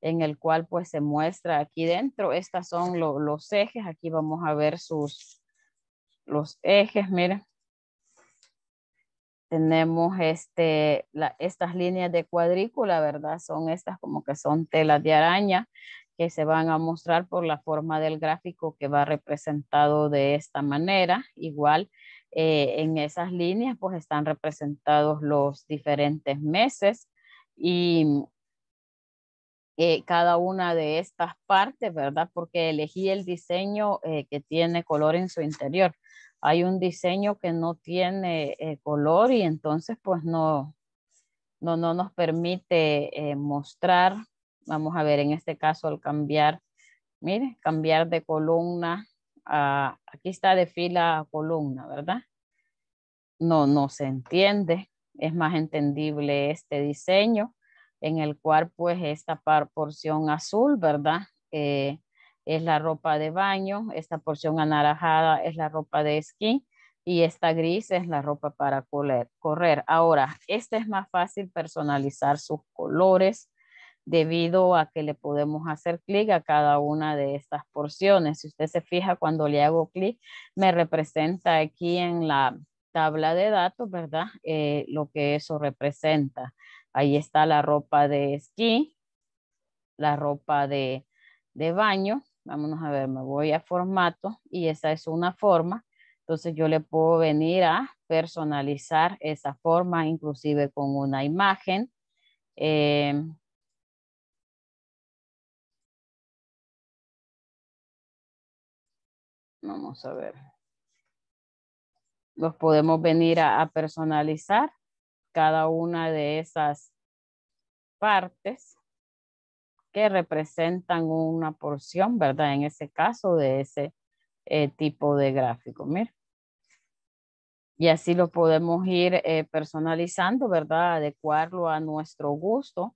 En el cual pues se muestra aquí dentro. Estas son los ejes. Aquí vamos a ver sus los ejes, miren tenemos este, estas líneas de cuadrícula, ¿verdad? Son estas como que son telas de araña que se van a mostrar por la forma del gráfico que va representado de esta manera. Igual eh, en esas líneas pues están representados los diferentes meses y eh, cada una de estas partes, ¿verdad? Porque elegí el diseño eh, que tiene color en su interior hay un diseño que no tiene eh, color y entonces pues no, no, no nos permite eh, mostrar. Vamos a ver en este caso al cambiar, mire, cambiar de columna a, aquí está de fila a columna, ¿verdad? No, no se entiende. Es más entendible este diseño en el cual pues esta porción azul, ¿verdad? Eh, es la ropa de baño, esta porción anaranjada es la ropa de esquí y esta gris es la ropa para correr. Ahora, este es más fácil personalizar sus colores debido a que le podemos hacer clic a cada una de estas porciones. Si usted se fija, cuando le hago clic, me representa aquí en la tabla de datos, ¿verdad? Eh, lo que eso representa. Ahí está la ropa de esquí, la ropa de baño, vámonos a ver, me voy a formato y esa es una forma. Entonces yo le puedo venir a personalizar esa forma, inclusive con una imagen. Eh, vamos a ver. Los podemos venir a personalizar cada una de esas partes que representan una porción, ¿verdad? En ese caso de ese eh, tipo de gráfico, mira. Y así lo podemos ir eh, personalizando, ¿verdad? Adecuarlo a nuestro gusto,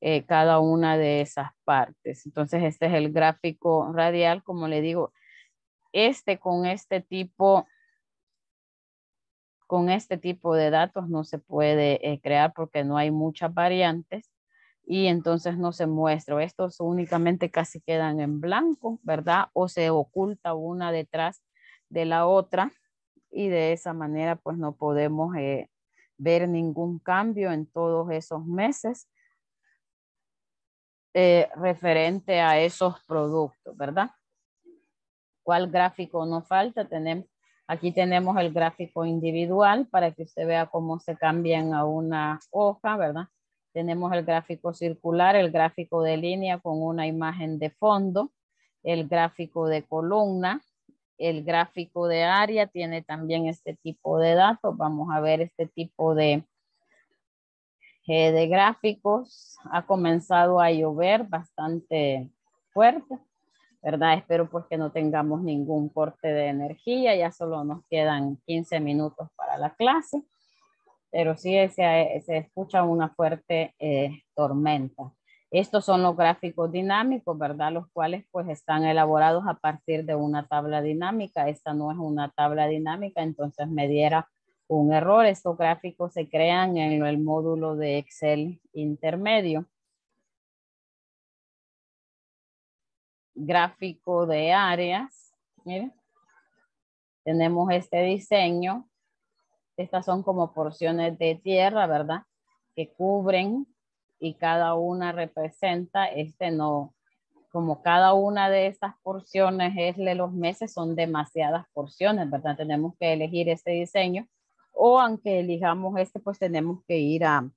eh, cada una de esas partes. Entonces, este es el gráfico radial, como le digo, este con este tipo con este tipo de datos no se puede crear porque no hay muchas variantes y entonces no se muestra. Estos únicamente casi quedan en blanco, ¿verdad? O se oculta una detrás de la otra y de esa manera pues no podemos eh, ver ningún cambio en todos esos meses eh, referente a esos productos, ¿verdad? ¿Cuál gráfico nos falta? Tenemos, aquí tenemos el gráfico individual para que usted vea cómo se cambian a una hoja, ¿verdad? Tenemos el gráfico circular, el gráfico de línea con una imagen de fondo, el gráfico de columna, el gráfico de área tiene también este tipo de datos. Vamos a ver este tipo de, de gráficos. Ha comenzado a llover bastante fuerte, ¿verdad? Espero pues que no tengamos ningún corte de energía. Ya solo nos quedan 15 minutos para la clase pero sí eh, eh, se, escucha una fuerte eh, tormenta. Estos son los gráficos dinámicos, ¿verdad? Los cuales pues están elaborados a partir de una tabla dinámica. Esta no es una tabla dinámica, entonces me diera un error. Estos gráficos se crean en el módulo de Excel intermedio. Gráfico de áreas. Miren. Tenemos este diseño estas son como porciones de tierra, ¿verdad? Que cubren y cada una representa este no. Como cada una de estas porciones es de los meses, son demasiadas porciones, ¿verdad? Tenemos que elegir este diseño o aunque elijamos este, pues tenemos que ir a,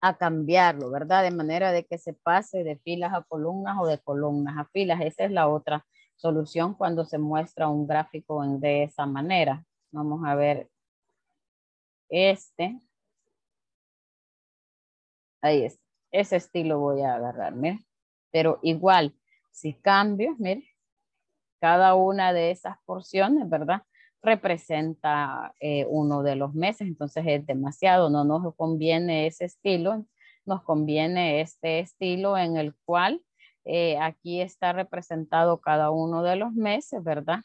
a cambiarlo, ¿verdad? De manera de que se pase de filas a columnas o de columnas a filas. Esa es la otra solución cuando se muestra un gráfico de esa manera. Vamos a ver este. Ahí es, Ese estilo voy a agarrar, miren. Pero igual, si cambio, mire cada una de esas porciones, ¿verdad? Representa eh, uno de los meses, entonces es demasiado, no nos conviene ese estilo, nos conviene este estilo en el cual eh, aquí está representado cada uno de los meses, ¿verdad?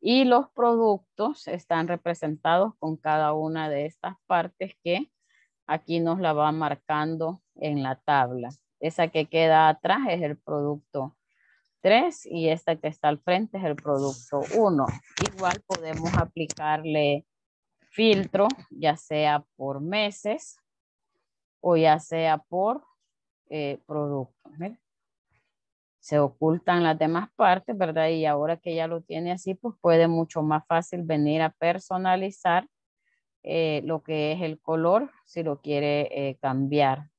y los productos están representados con cada una de estas partes que aquí nos la va marcando en la tabla. Esa que queda atrás es el producto 3 y esta que está al frente es el producto 1. Igual podemos aplicarle filtro, ya sea por meses o ya sea por eh, productos. ¿eh? se ocultan las demás partes, ¿verdad? Y ahora que ya lo tiene así, pues puede mucho más fácil venir a personalizar eh, lo que es el color si lo quiere eh, cambiar.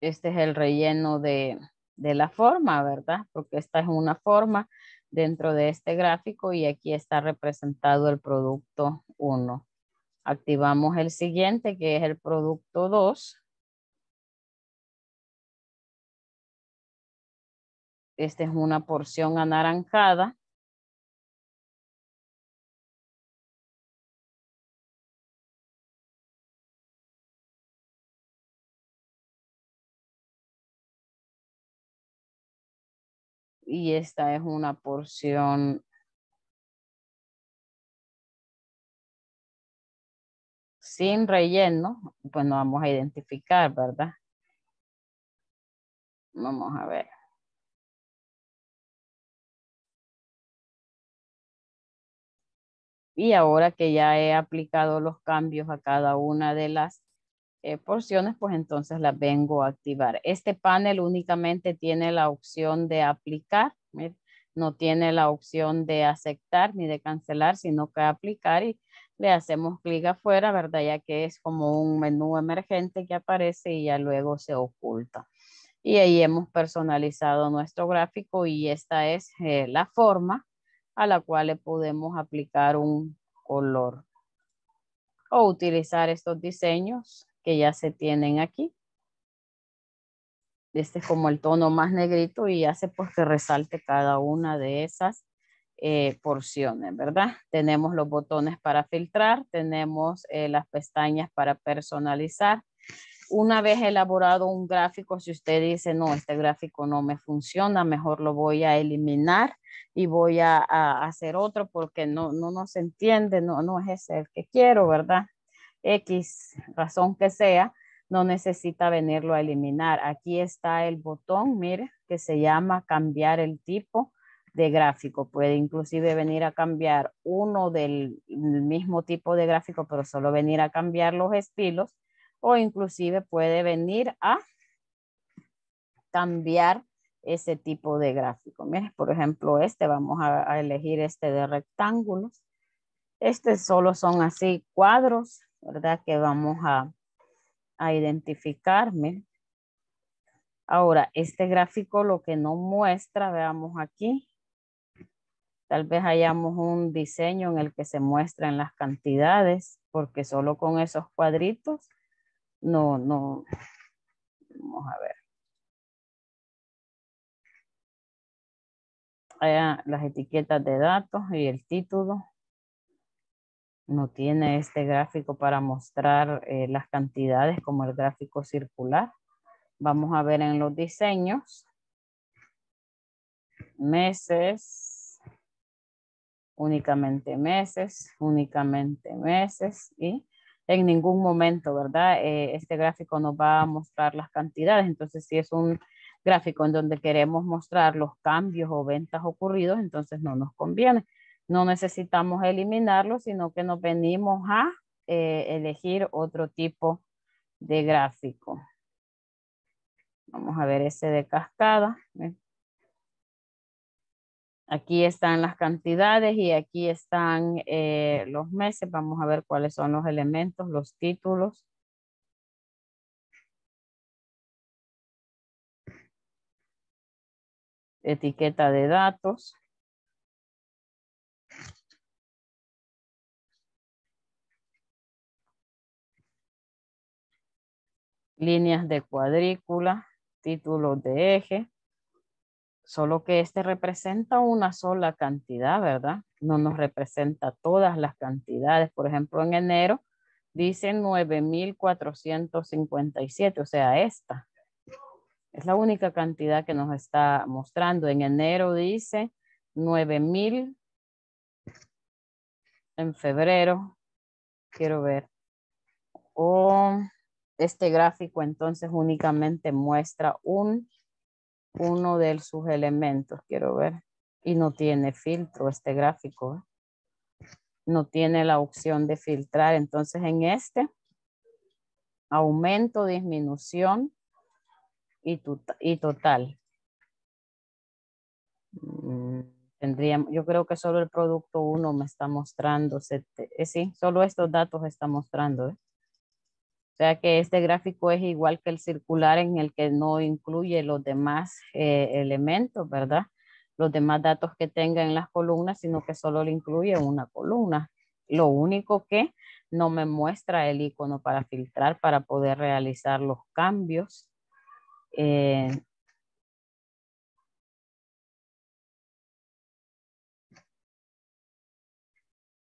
Este es el relleno de, de la forma, ¿verdad? Porque esta es una forma dentro de este gráfico y aquí está representado el producto 1. Activamos el siguiente que es el producto 2. Esta es una porción anaranjada. y esta es una porción sin relleno, pues nos vamos a identificar, ¿verdad? Vamos a ver. Y ahora que ya he aplicado los cambios a cada una de las eh, porciones, pues entonces las vengo a activar. Este panel únicamente tiene la opción de aplicar, no tiene la opción de aceptar ni de cancelar, sino que aplicar y le hacemos clic afuera, ¿verdad? Ya que es como un menú emergente que aparece y ya luego se oculta. Y ahí hemos personalizado nuestro gráfico y esta es eh, la forma a la cual le podemos aplicar un color o utilizar estos diseños que ya se tienen aquí. Este es como el tono más negrito y hace pues que resalte cada una de esas eh, porciones, ¿verdad? Tenemos los botones para filtrar, tenemos eh, las pestañas para personalizar. Una vez elaborado un gráfico, si usted dice, no, este gráfico no me funciona, mejor lo voy a eliminar y voy a, hacer otro porque no, no nos entiende, no, no es ese el que quiero, ¿verdad? X razón que sea, no necesita venirlo a eliminar. Aquí está el botón, mire, que se llama cambiar el tipo de gráfico. Puede inclusive venir a cambiar uno del mismo tipo de gráfico, pero solo venir a cambiar los estilos. O inclusive puede venir a cambiar ese tipo de gráfico. por ejemplo, este, vamos a, elegir este de rectángulos. Este solo son así cuadros, ¿verdad? Que vamos a, identificarme. Ahora, este gráfico lo que no muestra, veamos aquí, Tal vez hayamos un diseño en el que se muestran las cantidades, porque solo con esos cuadritos no, no. Vamos a ver. Ah, las etiquetas de datos y el título. No tiene este gráfico para mostrar eh, las cantidades como el gráfico circular. Vamos a ver en los diseños. Meses, únicamente meses, únicamente meses y en ningún momento, ¿verdad? Eh, este gráfico nos va a mostrar las cantidades. Entonces, si es un gráfico en donde queremos mostrar los cambios o ventas ocurridos, entonces no nos conviene. No necesitamos eliminarlo, sino que nos venimos a eh, elegir otro tipo de gráfico. Vamos a ver ese de cascada. Aquí están las cantidades y aquí están eh, los meses. Vamos a ver cuáles son los elementos, los títulos. Etiqueta de datos. Líneas de cuadrícula, títulos de eje solo que este representa una sola cantidad, ¿verdad? No nos representa todas las cantidades. Por ejemplo, en enero dice 9,457, o sea, esta. Es la única cantidad que nos está mostrando. En enero dice 9,000. En febrero, quiero ver. este gráfico entonces únicamente muestra un uno de sus elementos, quiero ver. Y no tiene filtro este gráfico. ¿eh? No tiene la opción de filtrar. Entonces en este, aumento, disminución y, y total. Mm, tendríamos, yo creo que solo el producto 1 me está mostrando. Eh, sí, solo estos datos está mostrando. ¿eh? O sea que este gráfico es igual que el circular en el que no incluye los demás eh, elementos, ¿verdad? Los demás datos que tenga en las columnas, sino que solo le incluye una columna. Lo único que no me muestra el icono para filtrar, para poder realizar los cambios. Eh,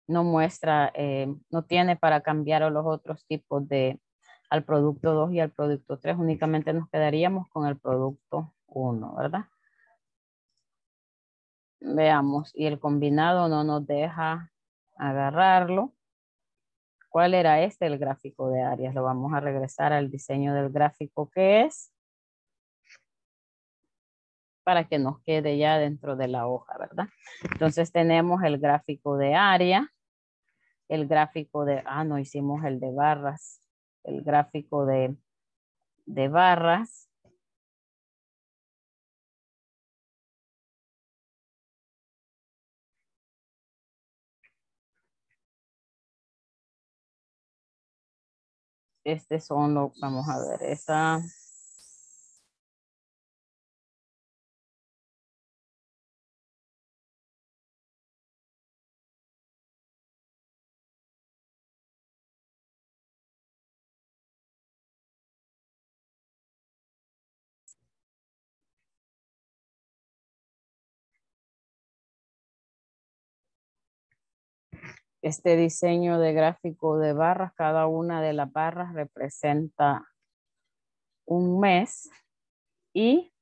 no muestra, eh, no tiene para cambiar los otros tipos de, al producto 2 y al producto 3. Únicamente nos quedaríamos con el producto 1, ¿verdad? Veamos, y el combinado no nos deja agarrarlo. ¿Cuál era este, el gráfico de áreas? Lo vamos a regresar al diseño del gráfico que es para que nos quede ya dentro de la hoja, ¿verdad? Entonces tenemos el gráfico de área, el gráfico de, ah, no hicimos el de barras, el gráfico de, de barras. Este son los, vamos a ver, esta este diseño de gráfico de barras, cada una de las barras representa un mes y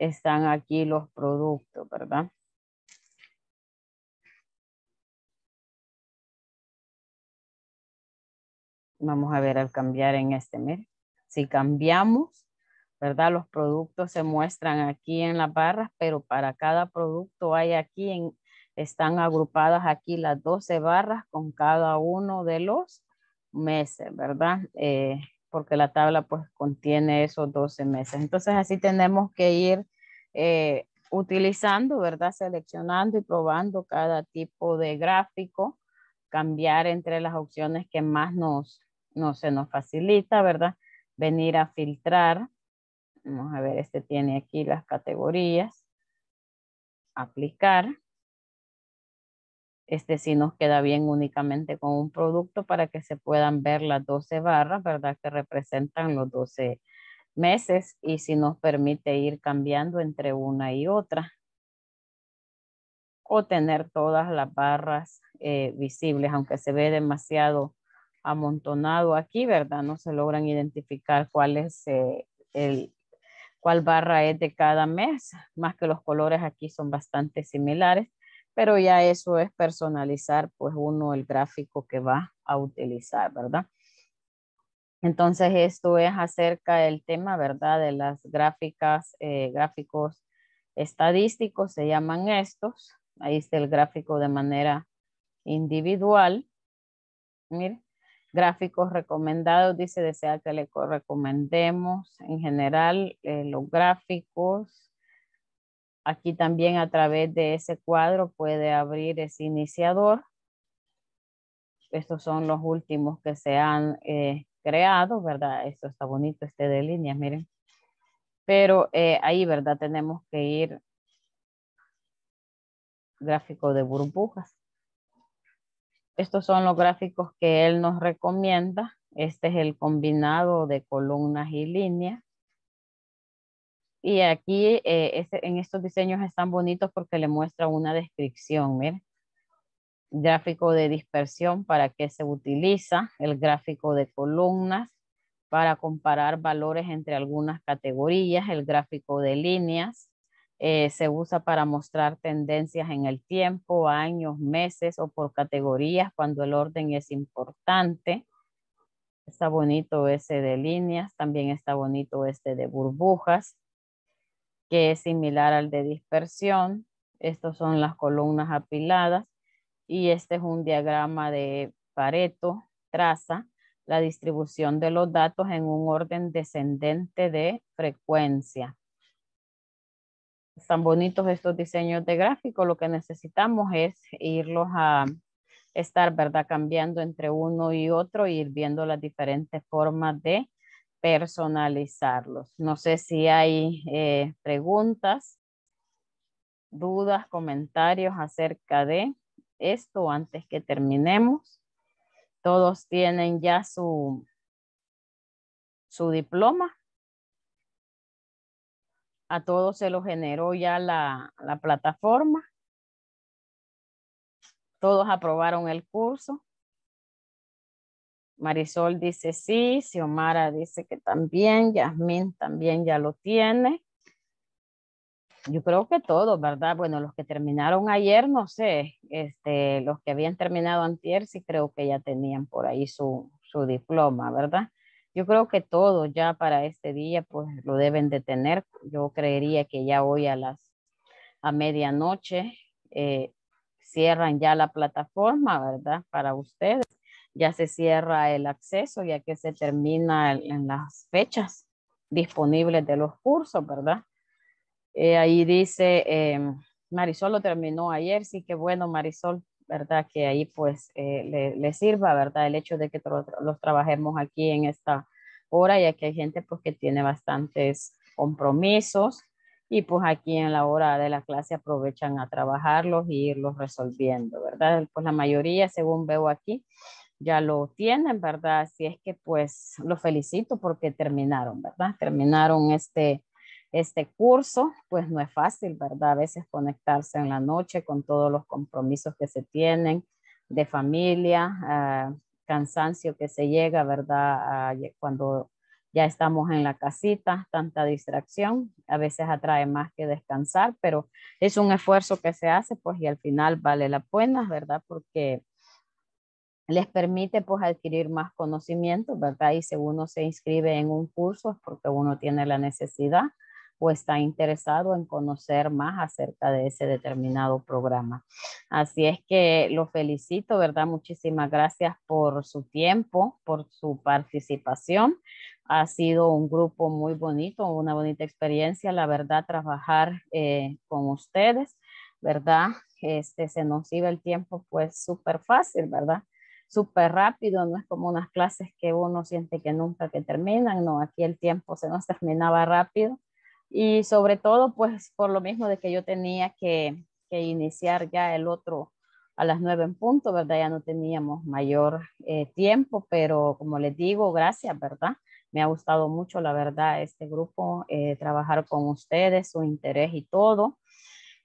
están aquí los productos, ¿verdad? Vamos a ver al cambiar en este, mes. Si cambiamos, ¿verdad? Los productos se muestran aquí en las barras, pero para cada producto hay aquí en están agrupadas aquí las 12 barras con cada uno de los meses, ¿verdad? Eh, porque la tabla pues contiene esos 12 meses. Entonces así tenemos que ir eh, utilizando, ¿verdad? Seleccionando y probando cada tipo de gráfico, cambiar entre las opciones que más nos, no se nos facilita, ¿verdad? Venir a filtrar. Vamos a ver, este tiene aquí las categorías. Aplicar este sí nos queda bien únicamente con un producto para que se puedan ver las 12 barras, ¿verdad? Que representan los 12 meses y si nos permite ir cambiando entre una y otra o tener todas las barras eh, visibles, aunque se ve demasiado amontonado aquí, ¿verdad? No se logran identificar cuál es eh, el, cuál barra es de cada mes, más que los colores aquí son bastante similares pero ya eso es personalizar pues uno el gráfico que va a utilizar, ¿verdad? Entonces esto es acerca del tema, ¿verdad? De las gráficas, eh, gráficos estadísticos se llaman estos. Ahí está el gráfico de manera individual. gráficos recomendados, dice, desea que le recomendemos en general eh, los gráficos Aquí también a través de ese cuadro puede abrir ese iniciador. Estos son los últimos que se han eh, creado, ¿verdad? Esto está bonito, este de líneas, miren. Pero eh, ahí, ¿verdad? Tenemos que ir gráfico de burbujas. Estos son los gráficos que él nos recomienda. Este es el combinado de columnas y líneas. Y aquí eh, en estos diseños están bonitos porque le muestra una descripción, Gráfico de dispersión, para qué se utiliza, el gráfico de columnas, para comparar valores entre algunas categorías, el gráfico de líneas, eh, se usa para mostrar tendencias en el tiempo, años, meses o por categorías cuando el orden es importante. Está bonito ese de líneas, también está bonito este de burbujas que es similar al de dispersión. Estas son las columnas apiladas y este es un diagrama de Pareto, traza la distribución de los datos en un orden descendente de frecuencia. Están bonitos estos diseños de gráfico, lo que necesitamos es irlos a estar, ¿verdad? Cambiando entre uno y otro y ir viendo las diferentes formas de personalizarlos. No sé si hay eh, preguntas, dudas, comentarios acerca de esto antes que terminemos. Todos tienen ya su, su diploma. A todos se lo generó ya la plataforma. Todos aprobaron el curso. Marisol dice sí, Xiomara dice que también, Yasmín también ya lo tiene. Yo creo que todo ¿verdad? Bueno, los que terminaron ayer, no sé, este, los que habían terminado antier, sí creo que ya tenían por ahí su, diploma, ¿verdad? Yo creo que todo ya para este día, pues lo deben de tener. Yo creería que ya hoy a las, a medianoche, eh, cierran ya la plataforma, ¿verdad? Para ustedes ya se cierra el acceso, ya que se termina en las fechas disponibles de los cursos, ¿verdad? Eh, ahí dice, em, Marisol lo terminó ayer, sí que bueno, Marisol, ¿verdad? Que ahí pues eh, le, sirva, ¿verdad? El hecho de que los trabajemos aquí en esta hora, ya que hay gente pues que tiene bastantes compromisos y pues aquí en la hora de la clase aprovechan a trabajarlos e irlos resolviendo, ¿verdad? Pues la mayoría, según veo aquí, ya lo tienen, ¿verdad? si es que pues lo felicito porque terminaron, ¿verdad? Terminaron este, este curso, pues no es fácil, ¿verdad? A veces conectarse en la noche con todos los compromisos que se tienen de familia, ah, cansancio que se llega, ¿verdad? Ah, cuando ya estamos en la casita, tanta distracción, a veces atrae más que descansar, pero es un esfuerzo que se hace, pues y al final vale la pena, ¿verdad? Porque les permite pues adquirir más conocimiento, ¿verdad? Y si uno se inscribe en un curso es porque uno tiene la necesidad o está interesado en conocer más acerca de ese determinado programa. Así es que lo felicito, ¿verdad? Muchísimas gracias por su tiempo, por su participación. Ha sido un grupo muy bonito, una bonita experiencia, la verdad, trabajar eh, con ustedes, ¿verdad? Este, se nos iba el tiempo pues súper fácil, ¿verdad? súper rápido, no es como unas clases que uno siente que nunca que terminan, no, aquí el tiempo se nos terminaba rápido y sobre todo pues por lo mismo de que yo tenía que, que iniciar ya el otro a las nueve en punto, ¿verdad? Ya no teníamos mayor eh, tiempo, pero como les digo, gracias, ¿verdad? Me ha gustado mucho, la verdad, este grupo, eh, trabajar con ustedes, su interés y todo.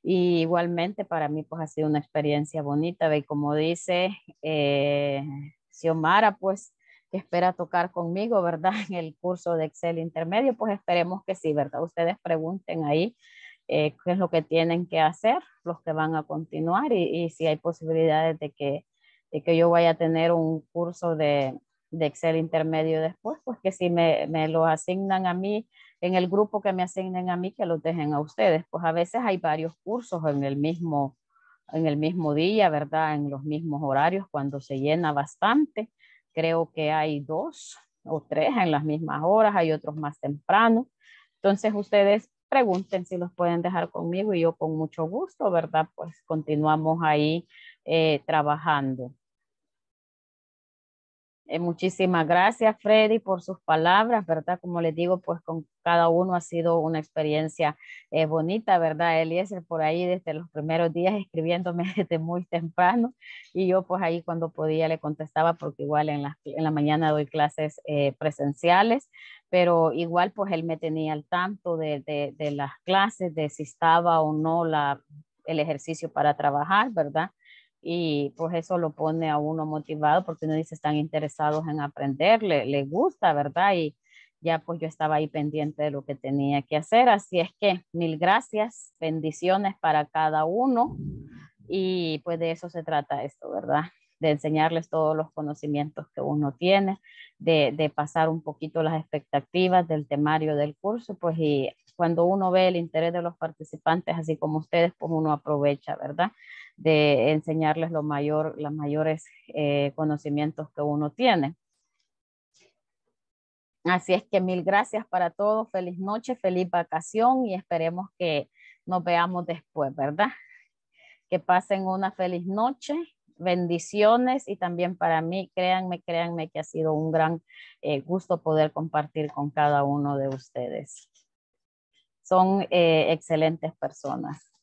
Y igualmente para mí pues ha sido una experiencia bonita, ve como dice eh, Xiomara, pues espera tocar conmigo, ¿verdad? En el curso de Excel intermedio, pues esperemos que sí, ¿verdad? Ustedes pregunten ahí eh, qué es lo que tienen que hacer, los que van a continuar y, y si hay posibilidades de que, de que yo vaya a tener un curso de, de Excel intermedio después, pues que si me, me lo asignan a mí en el grupo que me asignen a mí que los dejen a ustedes. Pues a veces hay varios cursos en el mismo, en el mismo día, ¿verdad? En los mismos horarios, cuando se llena bastante. Creo que hay dos o tres en las mismas horas, hay otros más temprano. Entonces ustedes pregunten si los pueden dejar conmigo y yo con mucho gusto, ¿verdad? Pues continuamos ahí eh, trabajando. Eh, muchísimas gracias, Freddy, por sus palabras, ¿verdad? Como les digo, pues con cada uno ha sido una experiencia eh, bonita, ¿verdad? Eliezer por ahí desde los primeros días escribiéndome desde muy temprano y yo pues ahí cuando podía le contestaba porque igual en la, mañana doy clases eh, presenciales, pero igual pues él me tenía al tanto de, las clases, de si estaba o no la el ejercicio para trabajar, ¿verdad? y pues eso lo pone a uno motivado porque uno dice están interesados en aprender, le, gusta, ¿verdad? Y ya pues yo estaba ahí pendiente de lo que tenía que hacer, así es que mil gracias, bendiciones para cada uno y pues de eso se trata esto, ¿verdad? De enseñarles todos los conocimientos que uno tiene, de, de pasar un poquito las expectativas del temario del curso, pues y cuando uno ve el interés de los participantes, así como ustedes, pues uno aprovecha, ¿verdad? de enseñarles lo mayor, los mayores eh, conocimientos que uno tiene. Así es que mil gracias para todos, feliz noche, feliz vacación y esperemos que nos veamos después, ¿verdad? Que pasen una feliz noche, bendiciones y también para mí, créanme, créanme que ha sido un gran eh, gusto poder compartir con cada uno de ustedes. Son eh, excelentes personas.